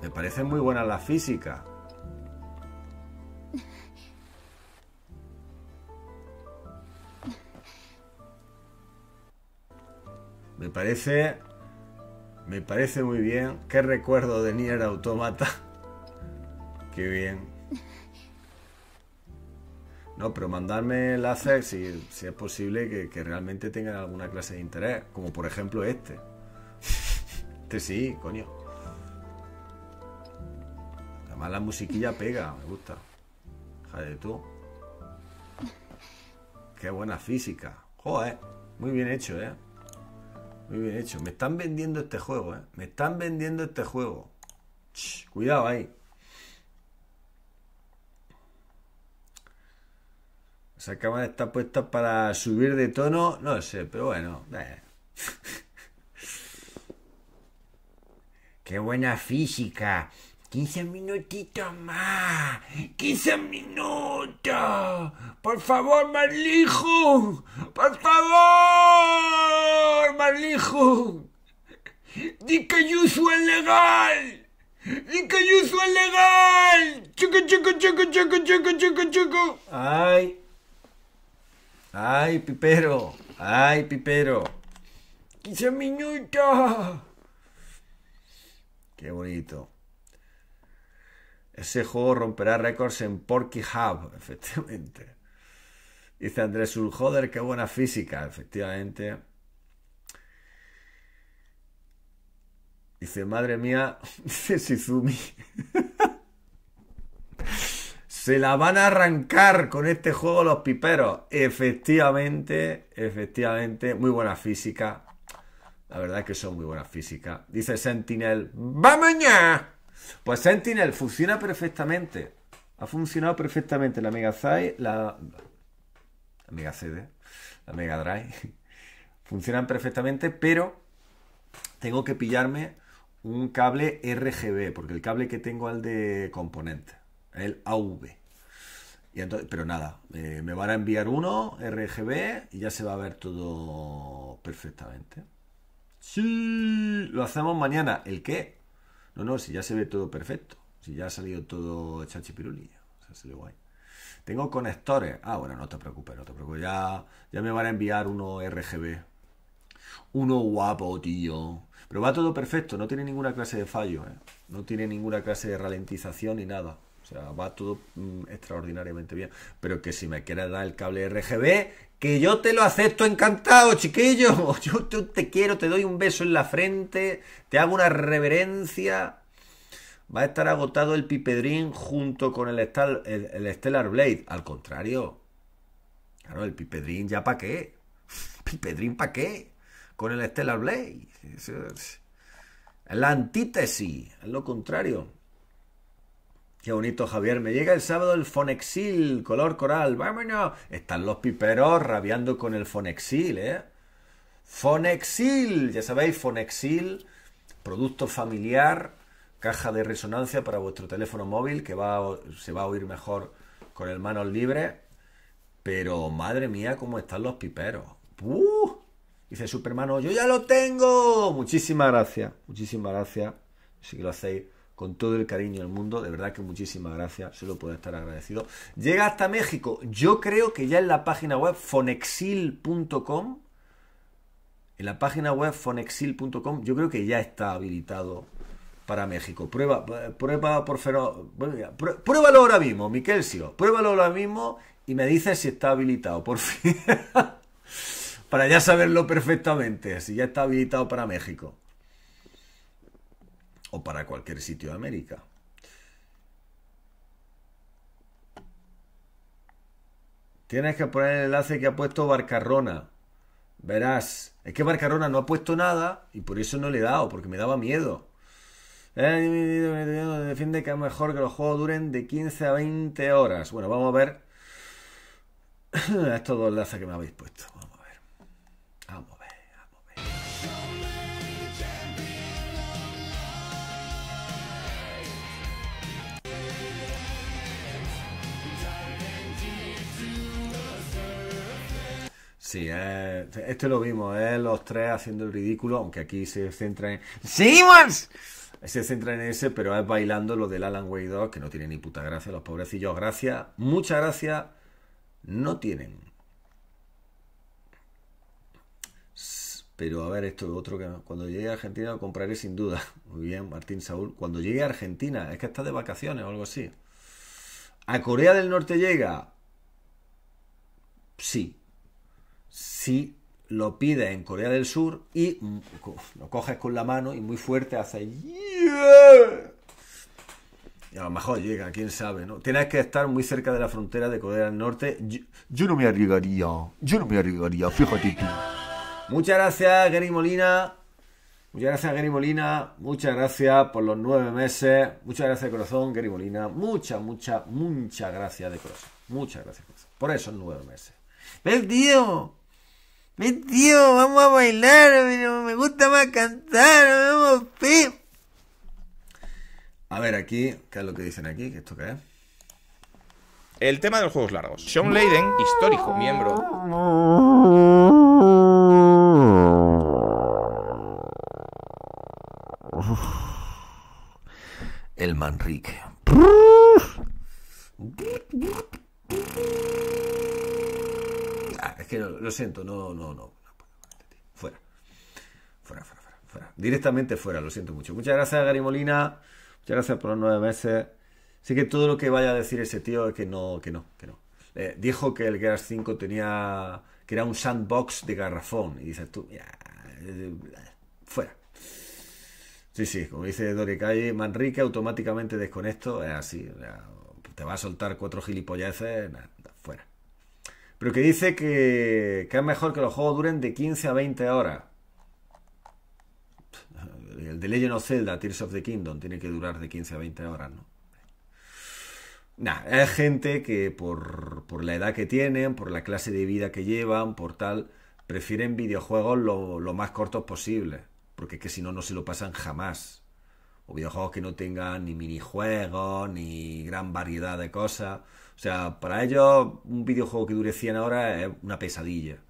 Me parece muy buena la física. Me parece... Me parece muy bien. Qué recuerdo de Nier Automata. (laughs) Qué bien. No, pero mandarme enlaces si, si es posible que, realmente tengan alguna clase de interés, como por ejemplo este. Este sí, coño. Además la musiquilla pega, me gusta. Jade tú. Qué buena física. Joder, muy bien hecho, eh. Muy bien hecho. Me están vendiendo este juego, eh. Me están vendiendo este juego. cuidado ahí. Sacamos cámara está puestas para subir de tono, no sé, pero bueno. Eh. (laughs) ¡Qué buena física! 15 minutitos más. 15 minutos. Por favor, Marlijo. Por favor, Marlijo. Di que yo es legal. Di que yo es legal. Chuco, chuco, chuco, chuco, chuco, chuco, chuco. Ay. ¡Ay, Pipero! ¡Ay, Pipero! ¡Quince minutos! ¡Qué bonito! Ese juego romperá récords en Porky Hub, (laughs) efectivamente. Dice Andrés Uljoder, qué buena física, efectivamente. Dice, madre mía, (laughs) dice Shizumi. (laughs) Se la van a arrancar con este juego los piperos. Efectivamente, efectivamente. Muy buena física. La verdad es que son muy buena física. Dice Sentinel. va mañana Pues Sentinel funciona perfectamente. Ha funcionado perfectamente la Mega Zai, la, Mega CD, la Mega Drive. (laughs) Funcionan perfectamente, pero tengo que pillarme un cable RGB, porque el cable que tengo al de componente, el AV pero nada, eh, me van a enviar uno RGB y ya se va a ver todo perfectamente. Sí, lo hacemos mañana. ¿El qué? No, no, si ya se ve todo perfecto. Si ya ha salido todo chachipiruli. O sea, se guay. Tengo conectores. Ah, bueno, no te preocupes, no te preocupes. Ya, ya me van a enviar uno RGB. Uno guapo, tío. Pero va todo perfecto, no tiene ninguna clase de fallo, ¿eh? No tiene ninguna clase de ralentización ni nada. O sea, va todo mm, extraordinariamente bien. Pero que si me quieres dar el cable RGB, que yo te lo acepto encantado, chiquillo. (laughs) Yo te, quiero, te doy un beso en la frente, te hago una reverencia. Va a estar agotado el pipedrín junto con el, Stellar Blade. Al contrario. Claro, el pipedrín ya para qué. (laughs) pipedrín para qué? Con el Stellar Blade. Es la antítesis, es lo contrario. Qué bonito, Javier. Me llega el sábado el Fonexil, color coral. Vámonos. Están los piperos rabiando con el Fonexil, ¿eh? Fonexil, ya sabéis, Fonexil, producto familiar, caja de resonancia para vuestro teléfono móvil que se va a oír mejor con el manos libre. Pero madre mía, cómo están los piperos. Dice Supermano, yo ya lo tengo. Muchísimas gracias, muchísimas gracias. si que lo hacéis con todo el cariño del mundo. De verdad que muchísimas gracias, solo puedo estar agradecido. Llega hasta México. Yo creo que ya en la página web fonexil.com, en la página web fonexil.com, yo creo que ya está habilitado para México. Prueba, prueba por fero... pruébalo ahora mismo, Miquelcio. Pruébalo ahora mismo y me dices si está habilitado, por fin. (laughs) para ya saberlo perfectamente, si ya está habilitado para México o para cualquier sitio de América. Tienes que poner el enlace que ha puesto Barcarrona. Verás, es que Barcarrona no ha puesto nada y por eso no le he dado, porque me daba miedo. Eh, defiende que es mejor que los juegos duren de 15 a 20 horas. Bueno, vamos a ver (coughs) estos dos enlaces que me habéis puesto. Sí, eh, este lo vimos, eh, los tres haciendo el ridículo, aunque aquí se centra en... ¡SIMONS! Se centra en ese, pero es bailando lo del Alan Way 2, que no tiene ni puta gracia, los pobrecillos. Gracias, mucha gracia, no tienen. Pero a ver, esto otro que cuando llegue a Argentina lo compraré sin duda. (laughs) Muy bien, Martín Saúl. Cuando llegue a Argentina, es que está de vacaciones o algo así. ¿A Corea del Norte llega? Sí si lo pides en Corea del Sur y mm, lo coges con la mano y muy fuerte haces Y a lo mejor llega, quién sabe, ¿no? Tienes que estar muy cerca de la frontera de Corea del Norte. Yo, no me arriesgaría, yo no me arriesgaría, fíjate tú. Muchas gracias, Gary Molina. Muchas gracias, Gary Molina. Muchas gracias por los nueve meses. Muchas gracias de corazón, Gary Molina. Muchas, muchas, muchas gracias de corazón. Muchas gracias Por esos nueve meses. ¡Ven, tío? Me tío, vamos a bailar, me gusta más cantar, vamos, pi A ver, aquí, ¿qué es lo que dicen aquí? ¿Qué ¿Esto qué es? El tema de los juegos largos. Sean Leiden, histórico miembro. El Manrique. lo siento, no, no, no. Fuera. Fuera, fuera, fuera, Directamente fuera, lo siento mucho. Muchas gracias, Gary Molina. Muchas gracias por los nueve veces sí que todo lo que vaya a decir ese tío es que no, que no, que no. Eh, dijo que el Gears 5 tenía. que era un sandbox de garrafón. Y dices tú, eh, fuera. Sí, sí, como dice Dori Calle, Manrique automáticamente desconecto, es así. Te va a soltar cuatro gilipolleces, fuera. Pero que dice que, es mejor que los juegos duren de 15 a 20 horas. El de Legend of Zelda, Tears of the Kingdom, tiene que durar de 15 a 20 horas, ¿no? Nah, hay gente que por, la edad que tienen, por la clase de vida que llevan, por tal, prefieren videojuegos lo, lo más cortos posible. Porque es que si no, no se lo pasan jamás. O videojuegos que no tengan ni minijuegos, ni gran variedad de cosas. O sea, para ellos un videojuego que dure 100 horas es una pesadilla.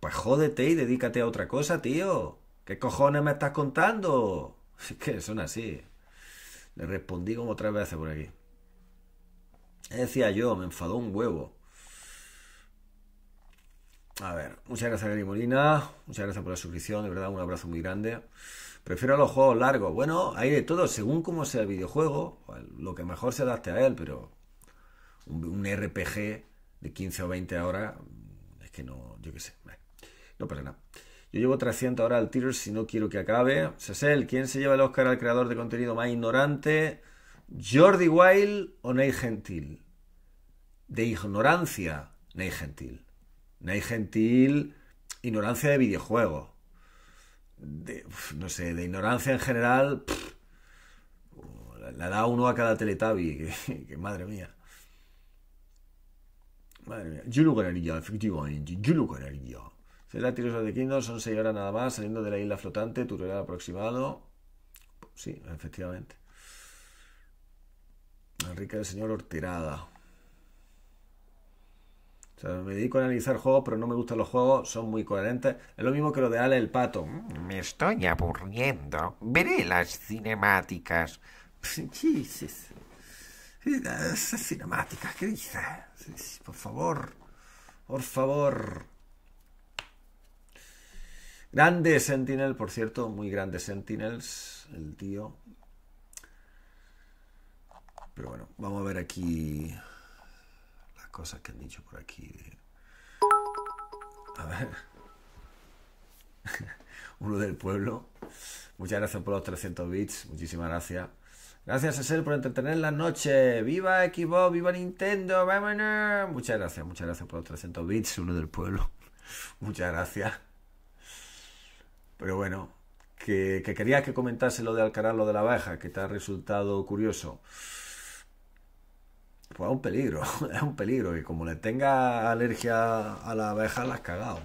Pues jódete y dedícate a otra cosa, tío. ¿Qué cojones me estás contando? (laughs) Es que son así. Le respondí como tres veces por aquí. Decía yo, me enfadó un huevo. A ver, muchas gracias Gary Molina, muchas gracias por la suscripción, de verdad un abrazo muy grande. Prefiero los juegos largos. Bueno, hay de todo, según cómo sea el videojuego, pues, lo que mejor se adapte a él, pero un, RPG de 15 o 20 horas es que no, yo qué sé, no pasa nada. Yo llevo 300 horas al tiro si no quiero que acabe. Cecil, ¿quién se lleva el Oscar al creador de contenido más ignorante? ¿Jordi Wild o Ney Gentil? De ignorancia, Ney Gentil. Ney Gentil, ignorancia de videojuegos. no sé, de ignorancia en general, la da uno a cada teletabi, (laughs) que madre mía. Madre mía. el ganaría, efectivamente. Se da Será tirosa de Kindle, son 6 horas nada más, saliendo de la isla flotante, tutorial aproximado. Sí, efectivamente. Enrique del señor Ortirada. O sea, me dedico a analizar juegos, pero no me gustan los juegos, son muy coherentes. Es lo mismo que lo de Ale el Pato. Mm, me estoy aburriendo. Veré las cinemáticas. Jesus. (laughs) Esas cinemáticas, ¿qué dice? Por favor, por favor. Grande Sentinel, por cierto, muy grande Sentinels, el tío. Pero bueno, vamos a ver aquí las cosas que han dicho por aquí. A ver. (laughs) Uno del pueblo. Muchas gracias por los 300 bits. Muchísimas gracias. Gracias a ser por entretener la noche. ¡Viva Xbox! ¡Viva Nintendo! ¡Vámonos! Muchas gracias, muchas gracias por los 300 bits, uno del pueblo. (laughs) muchas gracias. Pero bueno, que, querías que comentase lo de Alcaraz, lo de la baja, que te ha resultado curioso. Pues es un peligro, (laughs) es un peligro. Y como le tenga alergia a la abeja, la has cagado.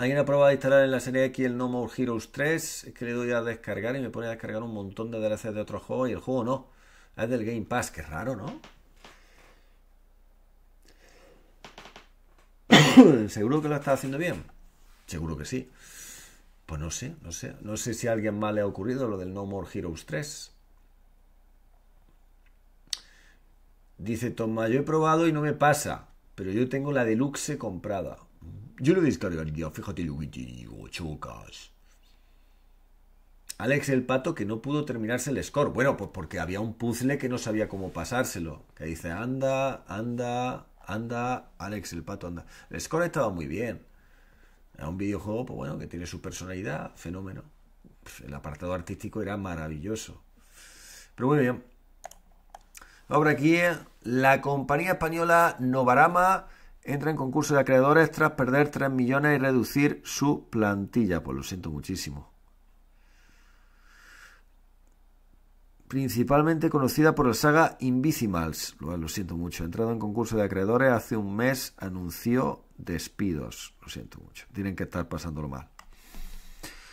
¿Alguien ha probado a instalar en la serie X el No More Heroes 3, que le doy a descargar y me pone a descargar un montón de DLCs de otro juego y el juego no. Es del Game Pass, qué raro, ¿no? (coughs) ¿Seguro que lo está haciendo bien? Seguro que sí. Pues no sé, no sé. No sé si a alguien más le ha ocurrido lo del No More Heroes 3. Dice Tomás, yo he probado y no me pasa, pero yo tengo la deluxe comprada. Yo lo descargaría, fíjate lo chocas. Alex el Pato que no pudo terminarse el score. Bueno, pues porque había un puzzle que no sabía cómo pasárselo. Que dice, anda, anda, anda, Alex el Pato, anda. El score estaba muy bien. Era un videojuego, pues bueno, que tiene su personalidad, fenómeno. El apartado artístico era maravilloso. Pero muy bien. Ahora aquí, eh. la compañía española Novarama entra en concurso de acreedores tras perder 3 millones y reducir su plantilla. Pues lo siento muchísimo. Principalmente conocida por la saga Invisimals. Lo, siento mucho. Entrado en concurso de acreedores hace un mes, anunció despidos. Lo siento mucho. Tienen que estar pasándolo mal.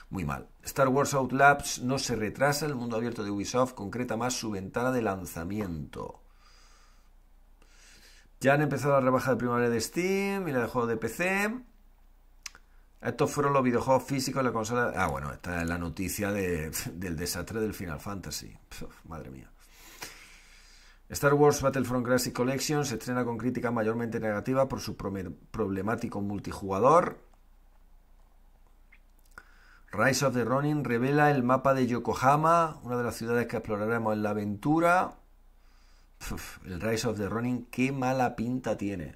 Muy mal. Star Wars Outlabs no se retrasa. El mundo abierto de Ubisoft concreta más su ventana de lanzamiento. Ya han empezado la rebaja de primavera de Steam y la de juegos de PC. Estos fueron los videojuegos físicos de la consola. Ah, bueno, esta es la noticia del desastre del Final Fantasy. madre mía. Star Wars Battlefront Classic Collection se estrena con crítica mayormente negativa por su problemático multijugador. Rise of the Ronin revela el mapa de Yokohama, una de las ciudades que exploraremos en la aventura el Rise of the Running, qué mala pinta tiene.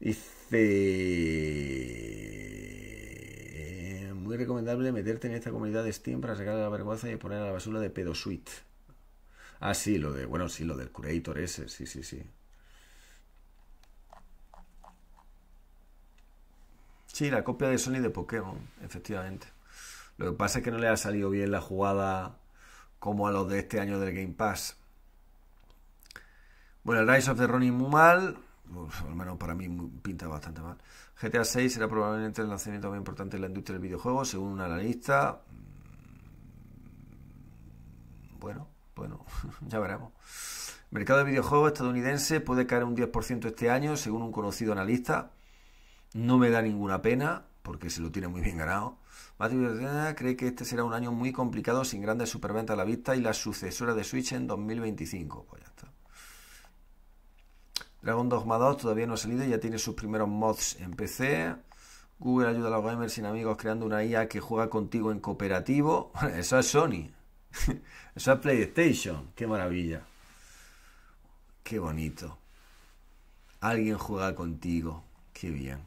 Dice... Eh, muy recomendable meterte en esta comunidad de Steam para sacar la vergüenza y poner a la basura de pedo suite. Ah, sí, lo de... Bueno, sí, lo del curator ese, sí, sí, sí. Sí, la copia de Sony de Pokémon, efectivamente. Lo que pasa es que no le ha salido bien la jugada como a los de este año del Game Pass. Bueno, el Rise of the Ronin muy mal. al menos para mí pinta bastante mal. GTA 6 será probablemente el lanzamiento más importante en la industria del videojuego, según un analista. Mm, bueno, bueno, (laughs) ya veremos. mercado de videojuegos estadounidense puede caer un 10% este año, según un conocido analista. No me da ninguna pena, porque se lo tiene muy bien ganado. Matthew cree que este será un año muy complicado sin grandes superventas a la vista y la sucesora de Switch en 2025. Pues ya está. Dragon Dogma 2 todavía no ha salido, ya tiene sus primeros mods en PC. Google ayuda a los gamers sin amigos creando una IA que juega contigo en cooperativo. (laughs) Eso es Sony. (laughs) Eso es PlayStation. Qué maravilla. Qué bonito. Alguien juega contigo. Qué bien.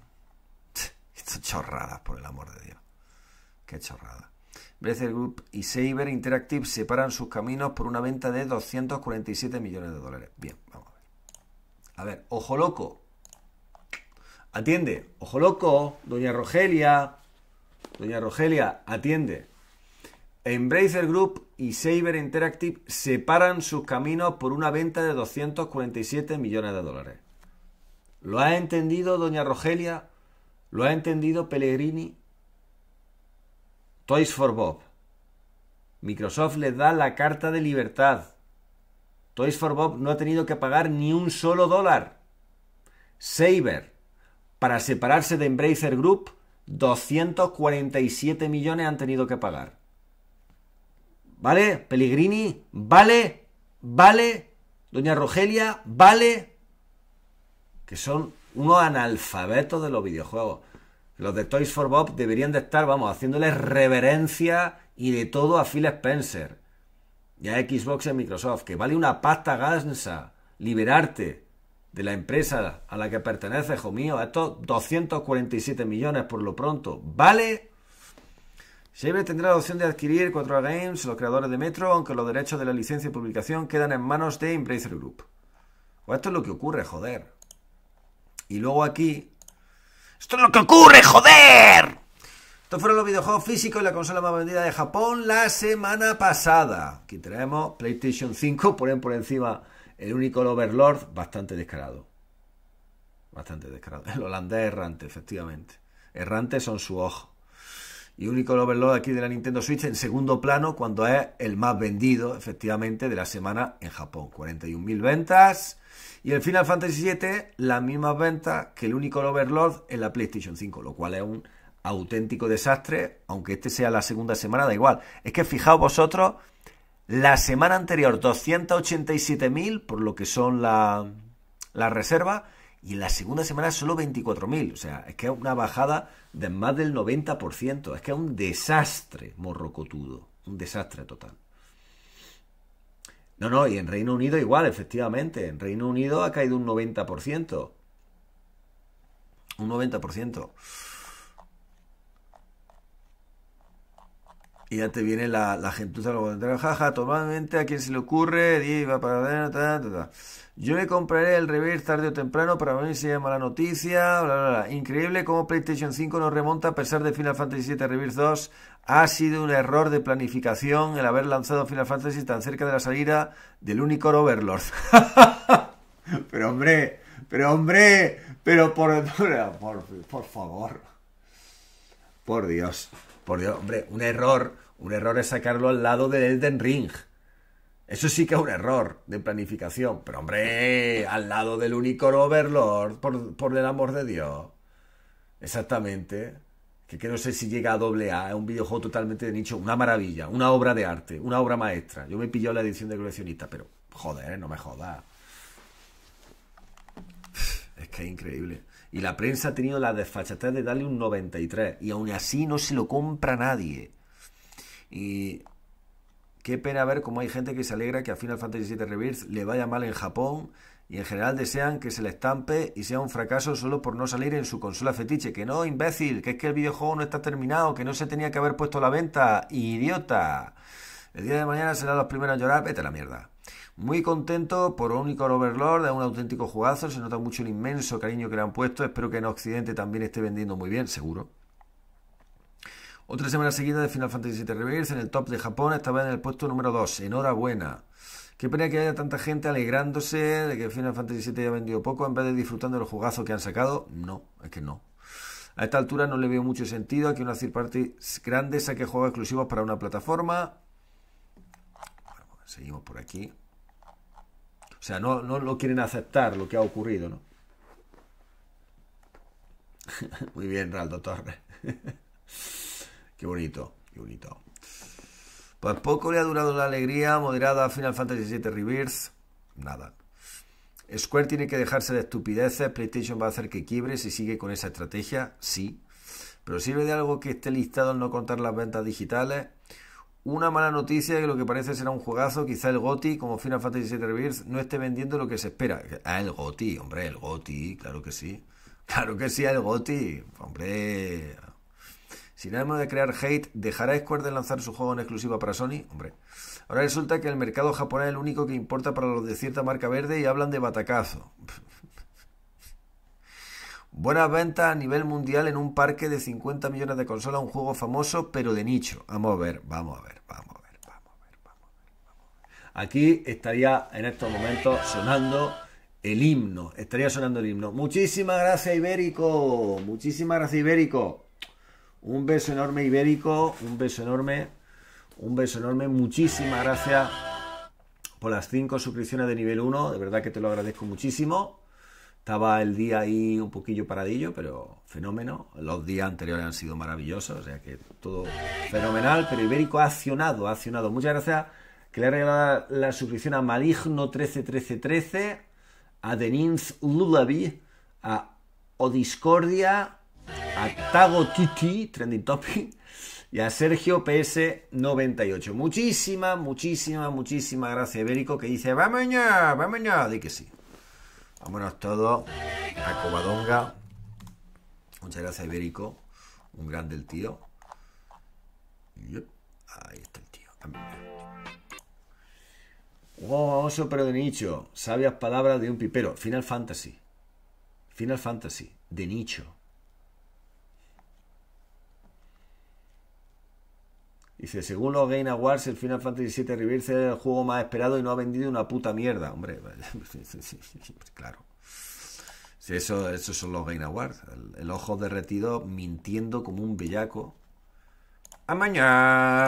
(laughs) Estas chorradas, por el amor de Dios. Qué chorrada. Breather Group y Saber Interactive separan sus caminos por una venta de 247 millones de dólares. Bien, vamos. A ver, ojo loco. Atiende. Ojo loco, doña Rogelia. Doña Rogelia, atiende. Embracer Group y Saber Interactive separan sus caminos por una venta de 247 millones de dólares. ¿Lo ha entendido doña Rogelia? ¿Lo ha entendido Pellegrini? Toys for Bob. Microsoft les da la carta de libertad. Toys for Bob no ha tenido que pagar ni un solo dólar. Saber, para separarse de Embracer Group, 247 millones han tenido que pagar. ¿Vale? Pellegrini, vale, vale. Doña Rogelia, vale. Que son unos analfabetos de los videojuegos. Los de Toys for Bob deberían de estar, vamos, haciéndoles reverencia y de todo a Phil Spencer y a Xbox y Microsoft, que vale una pasta gansa liberarte de la empresa a la que pertenece, hijo mío, estos 247 millones por lo pronto, ¿vale? Siempre tendrá la opción de adquirir 4 Games, los creadores de Metro, aunque los derechos de la licencia y publicación quedan en manos de Embracer Group. O pues esto es lo que ocurre, joder. Y luego aquí... ¡Esto es lo que ocurre, joder! Estos fueron los videojuegos físicos y la consola más vendida de Japón la semana pasada. Aquí tenemos PlayStation 5, ponen por encima el único Overlord, bastante descarado. Bastante descarado. El holandés errante, efectivamente. Errantes son su ojo. Y único Overlord aquí de la Nintendo Switch en segundo plano cuando es el más vendido, efectivamente, de la semana en Japón. 41.000 ventas. Y el Final Fantasy VII, las mismas ventas que el único Overlord en la PlayStation 5, lo cual es un auténtico desastre, aunque este sea la segunda semana, da igual. Es que fijaos vosotros, la semana anterior 287.000, por lo que son las la reservas, y en la segunda semana solo 24.000. O sea, es que es una bajada de más del 90%. Es que es un desastre morrocotudo, un desastre total. No, no, y en Reino Unido igual, efectivamente. En Reino Unido ha caído un 90%. Un 90%. Y ya te viene la, la gentuza jaja, totalmente, a quien se le ocurre, para Yo le compraré el reverse tarde o temprano para ver si llama la noticia, bla, Increíble cómo PlayStation 5 nos remonta a pesar de Final Fantasy VII Rebirth 2. Ha sido un error de planificación el haber lanzado Final Fantasy tan cerca de la salida del único Overlord. (laughs) pero hombre, pero hombre, pero por, (laughs) por favor. Por Dios. Por Dios, hombre, un error. Un error es sacarlo al lado de Elden Ring. Eso sí que es un error de planificación. Pero hombre, al lado del Unicorn Overlord, por, el amor de Dios. Exactamente. Que, que, no sé si llega a doble A, es un videojuego totalmente de nicho, una maravilla, una obra de arte, una obra maestra. Yo me pillado la edición de coleccionista, pero joder, no me jodas. Es que es increíble. Y la prensa ha tenido la desfachatez de darle un 93. Y aún así no se lo compra nadie. Y qué pena ver cómo hay gente que se alegra que a Final Fantasy VII Rebirth le vaya mal en Japón. Y en general desean que se le estampe y sea un fracaso solo por no salir en su consola fetiche. Que no, imbécil, que es que el videojuego no está terminado, que no se tenía que haber puesto a la venta. Idiota. El día de mañana serán los primeros a llorar. Vete a la mierda. Muy contento por Unicorn Overlord, es un auténtico jugazo, se nota mucho el inmenso cariño que le han puesto, espero que en Occidente también esté vendiendo muy bien, seguro. Otra semana seguida de Final Fantasy VII Rebirth en el top de Japón, Estaba en el puesto número 2. Enhorabuena. Qué pena que haya tanta gente alegrándose de que Final Fantasy VII haya vendido poco en vez de disfrutando de los jugazos que han sacado. No, es que no. A esta altura no le veo mucho sentido a que una third party grande saque juegos exclusivos para una plataforma. seguimos por aquí. O sea, no, lo quieren aceptar lo que ha ocurrido, ¿no? (laughs) Muy bien, Raldo Torres. (laughs) qué bonito, qué bonito. Pues poco le ha durado la alegría moderada a Final Fantasy VII Rebirth. Nada. Square tiene que dejarse de estupideces. PlayStation va a hacer que quiebre si sigue con esa estrategia. Sí. Pero sirve de algo que esté listado al no contar las ventas digitales. Una mala noticia Que lo que parece será un juegazo, quizá el GOTI, como Final Fantasy VII Rebirth, no esté vendiendo lo que se espera. Ah, el GOTI, hombre, el GOTI, claro que sí. Claro que sí, el GOTI, hombre. Sin ánimo de crear hate, ¿dejará Square de lanzar su juego en exclusiva para Sony? Hombre. Ahora resulta que el mercado japonés es el único que importa para los de cierta marca verde y hablan de batacazo. Buenas ventas a nivel mundial en un parque de 50 millones de consolas, un juego famoso pero de nicho. Vamos a ver, vamos a ver, vamos a ver, vamos a ver, vamos a ver. Aquí estaría en estos momentos sonando el himno, estaría sonando el himno. Muchísimas gracias Ibérico, muchísimas gracias Ibérico. Un beso enorme Ibérico, un beso enorme, un beso enorme, muchísimas gracias por las 5 suscripciones de nivel 1, de verdad que te lo agradezco muchísimo. Estaba el día ahí un poquillo paradillo, pero fenómeno. Los días anteriores han sido maravillosos, o sea que todo fenomenal, pero Ibérico ha accionado, ha accionado. Muchas gracias que le ha regalado la suscripción a Maligno131313, a Deninz Lullaby, a Odiscordia, a Tago Titi, Trending Topic, y a Sergio PS98. Muchísimas, muchísimas, muchísimas gracias, Ibérico, que dice, vamos mañana de que sí. Vámonos todos a Covadonga. Muchas gracias, Ibérico. Un gran del tío. Ahí está el tío. Wow, oso pero de nicho. Sabias palabras de un pipero. Final Fantasy. Final Fantasy. De nicho. Dice, según los Game Awards, el Final Fantasy VII Rebirth es el juego más esperado y no ha vendido una puta mierda. Hombre, (laughs) claro. Sí, eso, esos son los Game Awards. El, ojo derretido mintiendo como un bellaco. ¡A mañana!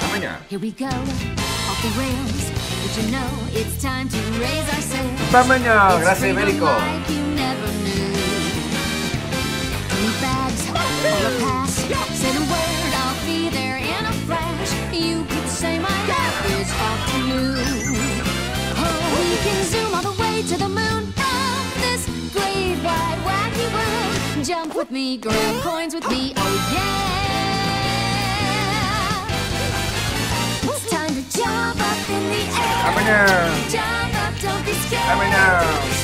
¡A mañana! ¡A mañana! Gracias, Ibérico. Say a word, I'll be there in a flash. You could say my life is up to you. Oh, we can zoom all the way to the moon this great wide wacky world. Jump with me, grab coins with me, oh yeah. It's time to jump up in the air. Jump up, don't be scared.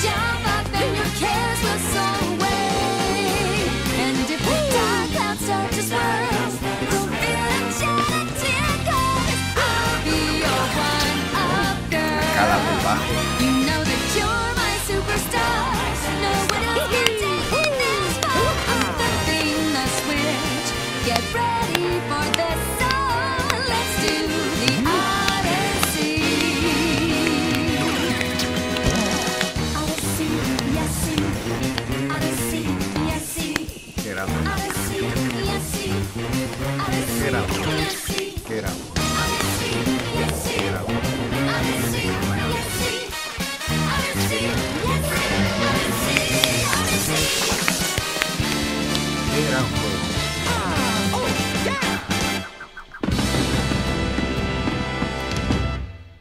Jump up and your cares will soar.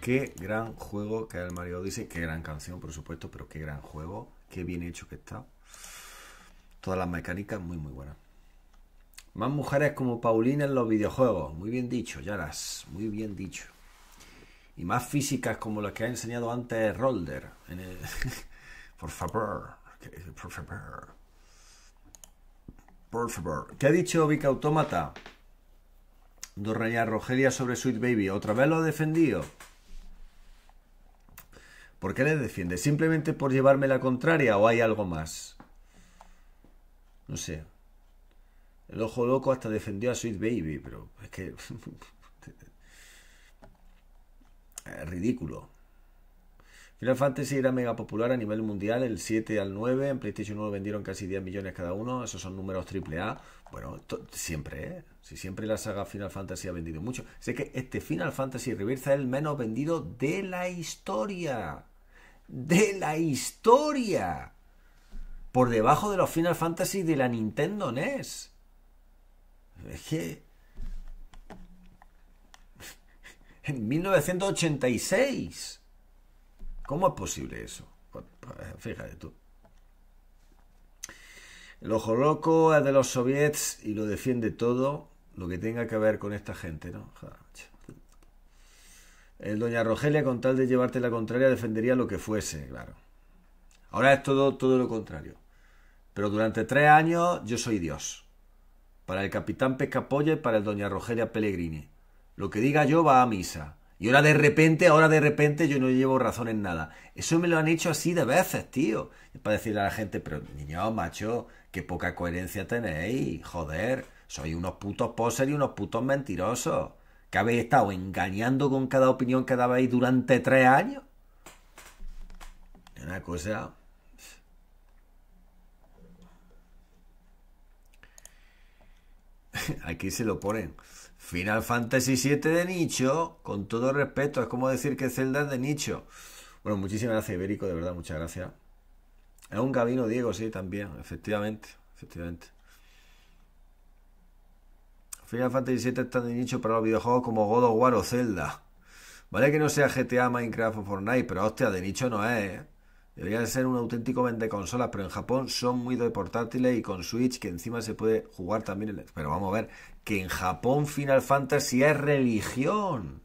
Qué gran juego que el Mario dice, Qué gran canción, por supuesto, pero qué gran juego. Qué bien hecho que está. Todas las mecánicas muy, muy buenas. Más mujeres como Paulina en los videojuegos. Muy bien dicho, Yaras. Muy bien dicho. Y más físicas como las que ha enseñado antes Rolder. (laughs) por favor. Por favor. Por favor. ¿Qué ha dicho Vic Automata? Dorreña Rogelia sobre Sweet Baby. Otra vez lo ha defendido. ¿Por qué le defiende? ¿Simplemente por llevarme la contraria o hay algo más? No sé. El ojo loco hasta defendió a Sweet Baby, pero es que... (laughs) es ridículo. Final Fantasy era mega popular a nivel mundial, el 7 al 9, en PlayStation 1 vendieron casi 10 millones cada uno, esos son números triple A. Bueno, siempre, ¿eh? Si siempre la saga Final Fantasy ha vendido mucho. Sé que este Final Fantasy Rebirth es el menos vendido de la historia de la historia. Por debajo de los Final Fantasy de la Nintendo NES. Es que... En 1986. ¿Cómo es posible eso? Pues, pues, fíjate tú. El ojo loco es de los soviets y lo defiende todo lo que tenga que ver con esta gente, ¿no? El eh, doña Rogelia, con tal de llevarte la contraria, defendería lo que fuese, claro. Ahora es todo, todo lo contrario. Pero durante tres años yo soy Dios. Para el capitán Pescapolla y para el doña Rogelia Pellegrini. Lo que diga yo va a misa. Y ahora de repente, ahora de repente yo no llevo razón en nada. Eso me lo han hecho así de veces, tío. Para decirle a la gente, pero niño, macho, qué poca coherencia tenéis. Joder, sois unos putos poser y unos putos mentirosos que habéis estado engañando con cada opinión que dabais durante tres años. Una cosa... (laughs) Aquí se lo ponen. Final Fantasy VII de nicho, con todo respeto, es como decir que Zelda es de nicho. Bueno, muchísimas gracias, Ibérico, de verdad, muchas gracias. Es un Gabino Diego, sí, también, efectivamente, efectivamente. Final Fantasy VII está de nicho para los videojuegos como God of War o Zelda. Vale que no sea GTA, Minecraft o Fortnite, pero hostia, de nicho no es. ¿eh? Debería ser un auténtico vende consolas, pero en Japón son muy de portátiles y con Switch que encima se puede jugar también. Pero vamos a ver, que en Japón Final Fantasy es religión.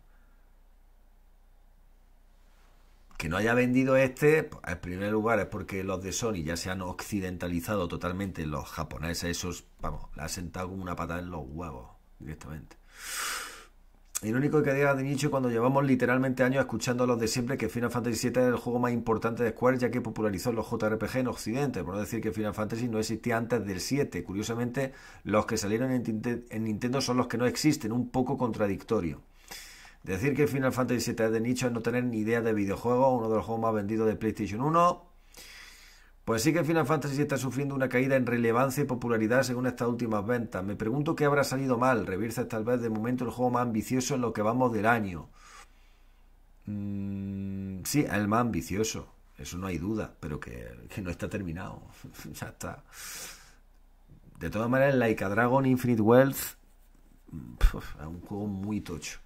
que no haya vendido este, pues, en primer lugar es porque los de Sony ya se han occidentalizado totalmente, los japoneses, esos, vamos, le han sentado como una patada en los huevos directamente. único que diga de nicho cuando llevamos literalmente años escuchando a los de siempre que Final Fantasy VII es el juego más importante de Square ya que popularizó los JRPG en Occidente, por no decir que Final Fantasy no existía antes del 7. Curiosamente, los que salieron en Nintendo son los que no existen, un poco contradictorio. Decir que Final Fantasy VII es de nicho es no tener ni idea de videojuegos, uno de los juegos más vendidos de PlayStation 1, pues sí que Final Fantasy está sufriendo una caída en relevancia y popularidad según estas últimas ventas. Me pregunto qué habrá salido mal. Reversa tal vez de momento el juego más ambicioso en lo que vamos del año. Mm, sí, el más ambicioso. Eso no hay duda, pero que, que no está terminado. (laughs) ya está. De todas maneras, Laika Dragon Infinite Wealth es un juego muy tocho.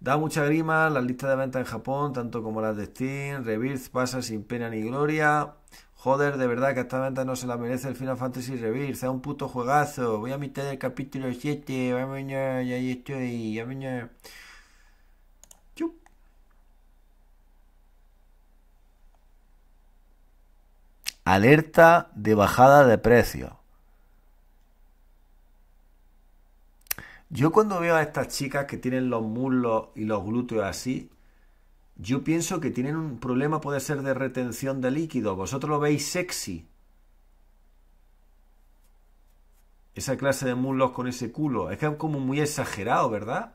Da mucha grima las listas de venta en Japón, tanto como las de Steam, Rebirth pasa sin pena ni gloria. Joder, de verdad que esta venta no se la merece el Final Fantasy Rebirth, es un puto juegazo. Voy a meter el capítulo 7, vamos ya, ya estoy, ya Alerta de bajada de precios. Yo cuando veo a estas chicas que tienen los muslos y los glúteos así, yo pienso que tienen un problema, puede ser de retención de líquido. Vosotros lo veis sexy. Esa clase de muslos con ese culo. Es que es como muy exagerado, ¿verdad?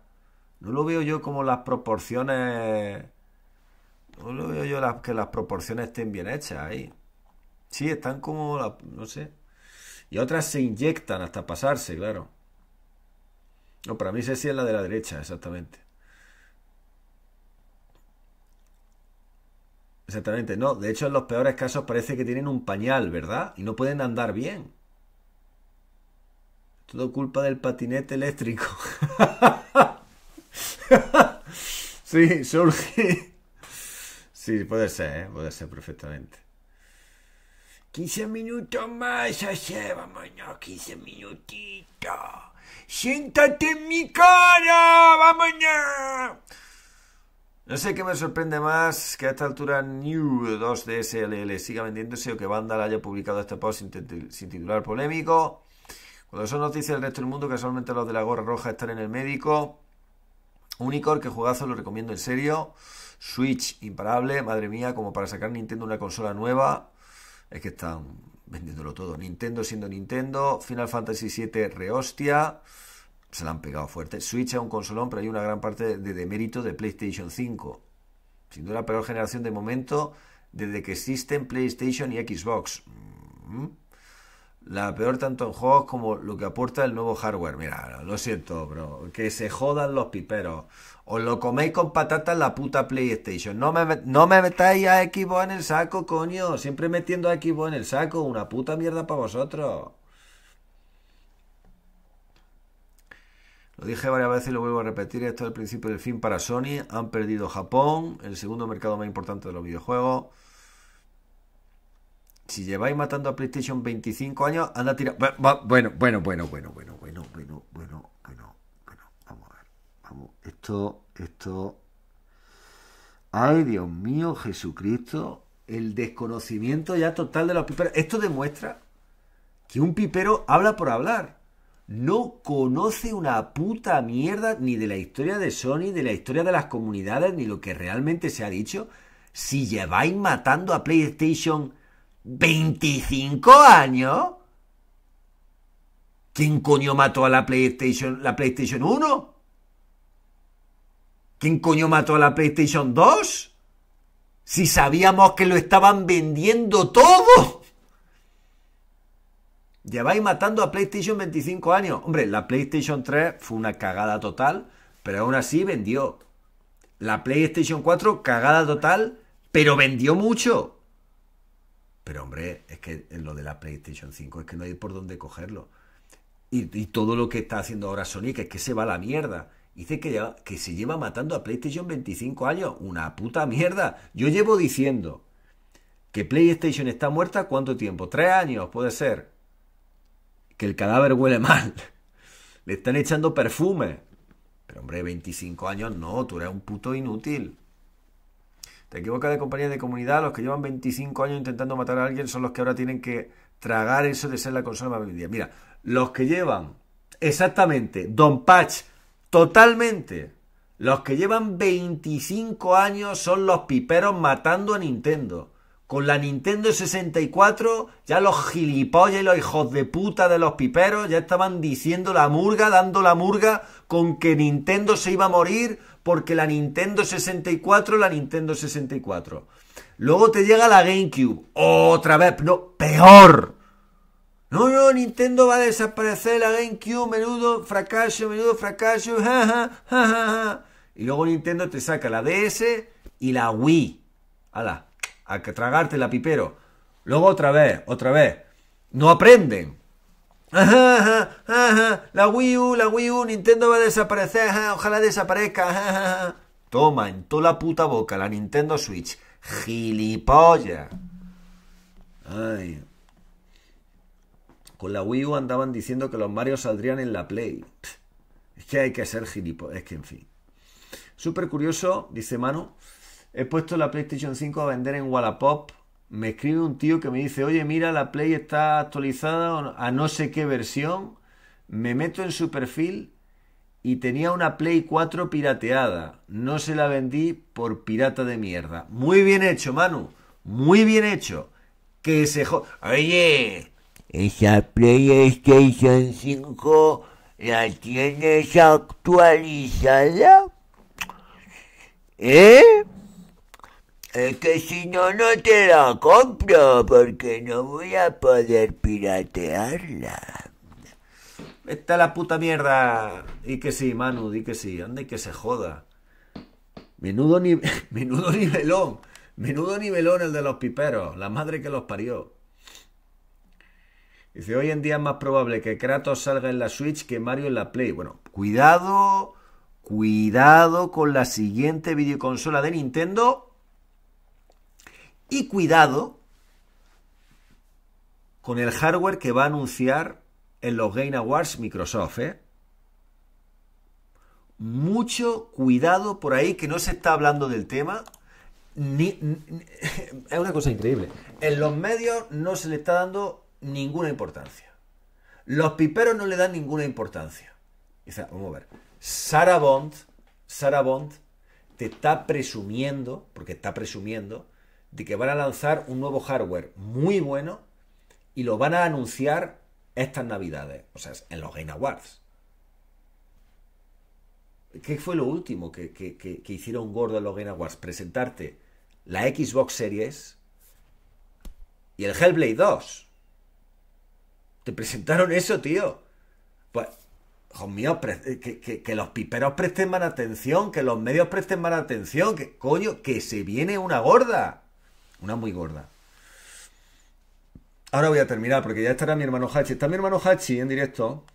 No lo veo yo como las proporciones. No lo veo yo que las proporciones estén bien hechas ahí. Sí, están como. no sé. Y otras se inyectan hasta pasarse, claro. No, para mí sí es la de la derecha, exactamente. Exactamente, no. De hecho, en los peores casos parece que tienen un pañal, ¿verdad? Y no pueden andar bien. Todo culpa del patinete eléctrico. (laughs) sí, surge. Sí, puede ser, ¿eh? puede ser perfectamente. 15 minutos más, lleva, vámonos, 15 minutitos. Siéntate en mi cara, ya. No sé qué me sorprende más que a esta altura New 2 de siga vendiéndose o que Vandal haya publicado este post sin titular polémico. Cuando son noticias del resto del mundo, que casualmente los de la gorra roja están en el médico. Unicorn, que jugazo, lo recomiendo en serio. Switch, imparable, madre mía, como para sacar Nintendo una consola nueva. Es que están vendiéndolo todo. Nintendo siendo Nintendo, Final Fantasy VII rehostia, se la han pegado fuerte. Switch es un consolón, pero hay una gran parte de demérito de PlayStation 5. Sin duda la peor generación de momento desde que existen PlayStation y Xbox. Mm-hmm. La peor tanto en juegos como lo que aporta el nuevo hardware. Mira, lo siento, bro. Que se jodan los piperos. Os lo coméis con patatas la puta PlayStation. No me, no me metáis a Xbox en el saco, coño. Siempre metiendo a Xbox en el saco. Una puta mierda para vosotros. Lo dije varias veces y lo vuelvo a repetir. Esto es el principio del fin para Sony. Han perdido Japón, el segundo mercado más importante de los videojuegos. Si lleváis matando a PlayStation 25 años, anda a tirar. Bueno, bueno, bueno, bueno, bueno, bueno, bueno, bueno, bueno, bueno. Vamos a ver. Vamos. Esto. Esto... Ay, Dios mío, Jesucristo, el desconocimiento ya total de los piperos. Esto demuestra que un pipero habla por hablar. No conoce una puta mierda ni de la historia de Sony, Ni de la historia de las comunidades, ni lo que realmente se ha dicho. Si lleváis matando a PlayStation 25 años. ¿Quién coño mató a la PlayStation, la PlayStation 1? ¿Quién coño mató a la PlayStation 2? Si sabíamos que lo estaban vendiendo todo. Lleváis matando a PlayStation 25 años. Hombre, la PlayStation 3 fue una cagada total, pero aún así vendió. La PlayStation 4, cagada total, pero vendió mucho. Pero hombre, es que lo de la PlayStation 5 es que no hay por dónde cogerlo. Y, todo lo que está haciendo ahora Sonic es que se va a la mierda. Dice que, que se lleva matando a PlayStation 25 años. Una puta mierda. Yo llevo diciendo que PlayStation está muerta cuánto tiempo? Tres años, puede ser. Que el cadáver huele mal. (laughs) Le están echando perfume. Pero hombre, 25 años no, tú eres un puto inútil. Te equivocas de compañía de comunidad. Los que llevan 25 años intentando matar a alguien son los que ahora tienen que tragar eso de ser la consola más vendida. Mira, los que llevan exactamente Don Patch Totalmente. Los que llevan 25 años son los piperos matando a Nintendo. Con la Nintendo 64, ya los gilipollas y los hijos de puta de los piperos ya estaban diciendo la murga, dando la murga con que Nintendo se iba a morir porque la Nintendo 64, la Nintendo 64. Luego te llega la GameCube. Otra vez, no, peor. No, no, Nintendo va a desaparecer la GameCube, menudo fracaso, menudo fracaso, ja, ja, Ja. Y luego Nintendo te saca la DS y la Wii. la, a que tragarte la pipero. Luego otra vez, otra vez. No aprenden. la Wii U, la Wii U, Nintendo va a desaparecer, ojalá desaparezca. Toma en toda la puta boca la Nintendo Switch. Gilipollas. Ay. Con la Wii U andaban diciendo que los Mario saldrían en la Play. Es que hay que ser gilipollas. Es que, en fin. Súper curioso, dice Manu. He puesto la PlayStation 5 a vender en Wallapop. Me escribe un tío que me dice, oye, mira, la Play está actualizada a no sé qué versión. Me meto en su perfil y tenía una Play 4 pirateada. No se la vendí por pirata de mierda. Muy bien hecho, Manu. Muy bien hecho. Que se... Oye, esa PlayStation 5 la tienes actualizada. ¿Eh? Es que si no, no te la compro porque no voy a poder piratearla. Está la puta mierda. Y que sí, Manu, di que sí. y que se joda. Menudo, ni... (laughs) Menudo nivelón. Menudo nivelón el de los piperos. La madre que los parió. Dice, hoy en día es más probable que Kratos salga en la Switch que Mario en la Play. Bueno, cuidado, cuidado con la siguiente videoconsola de Nintendo. Y cuidado con el hardware que va a anunciar en los Game Awards Microsoft. ¿eh? Mucho cuidado por ahí que no se está hablando del tema. (laughs) es una cosa increíble. En los medios no se le está dando ninguna importancia. Los piperos no le dan ninguna importancia. vamos a ver. Sarah Bond, te está presumiendo, porque está presumiendo, de que van a lanzar un nuevo hardware muy bueno y lo van a anunciar estas navidades, o sea, en los Game Awards. ¿Qué fue lo último que, hicieron gordo en los Game Awards? Presentarte la Xbox Series y el Hellblade 2. ¿Te presentaron eso, tío? Pues, hijo mío, eh, que, los piperos presten más atención, que los medios presten más atención, que coño, que se viene una gorda. Una muy gorda. Ahora voy a terminar porque ya estará mi hermano Hachi. Está mi hermano Hachi en directo.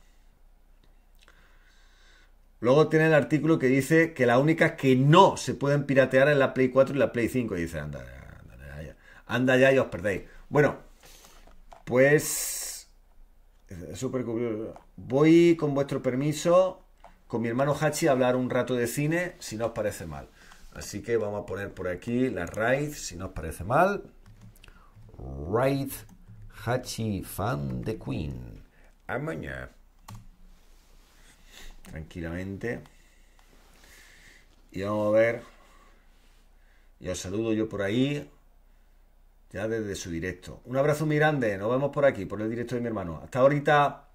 Luego tiene el artículo que dice que las únicas que no se pueden piratear es la Play 4 y la Play 5. Y dice, anda, anda, anda ya, anda ya y os perdéis. Bueno, pues Súper Voy, con vuestro permiso, con mi hermano Hachi a hablar un rato de cine, si no os parece mal. Así que vamos a poner por aquí la raid, si no os parece mal. Raid Hachi fan de Queen. A mañana. Tranquilamente. Y vamos a ver. Y os saludo yo por ahí desde su directo. Un abrazo muy grande, nos vemos por aquí, por el directo de mi hermano. Hasta ahorita.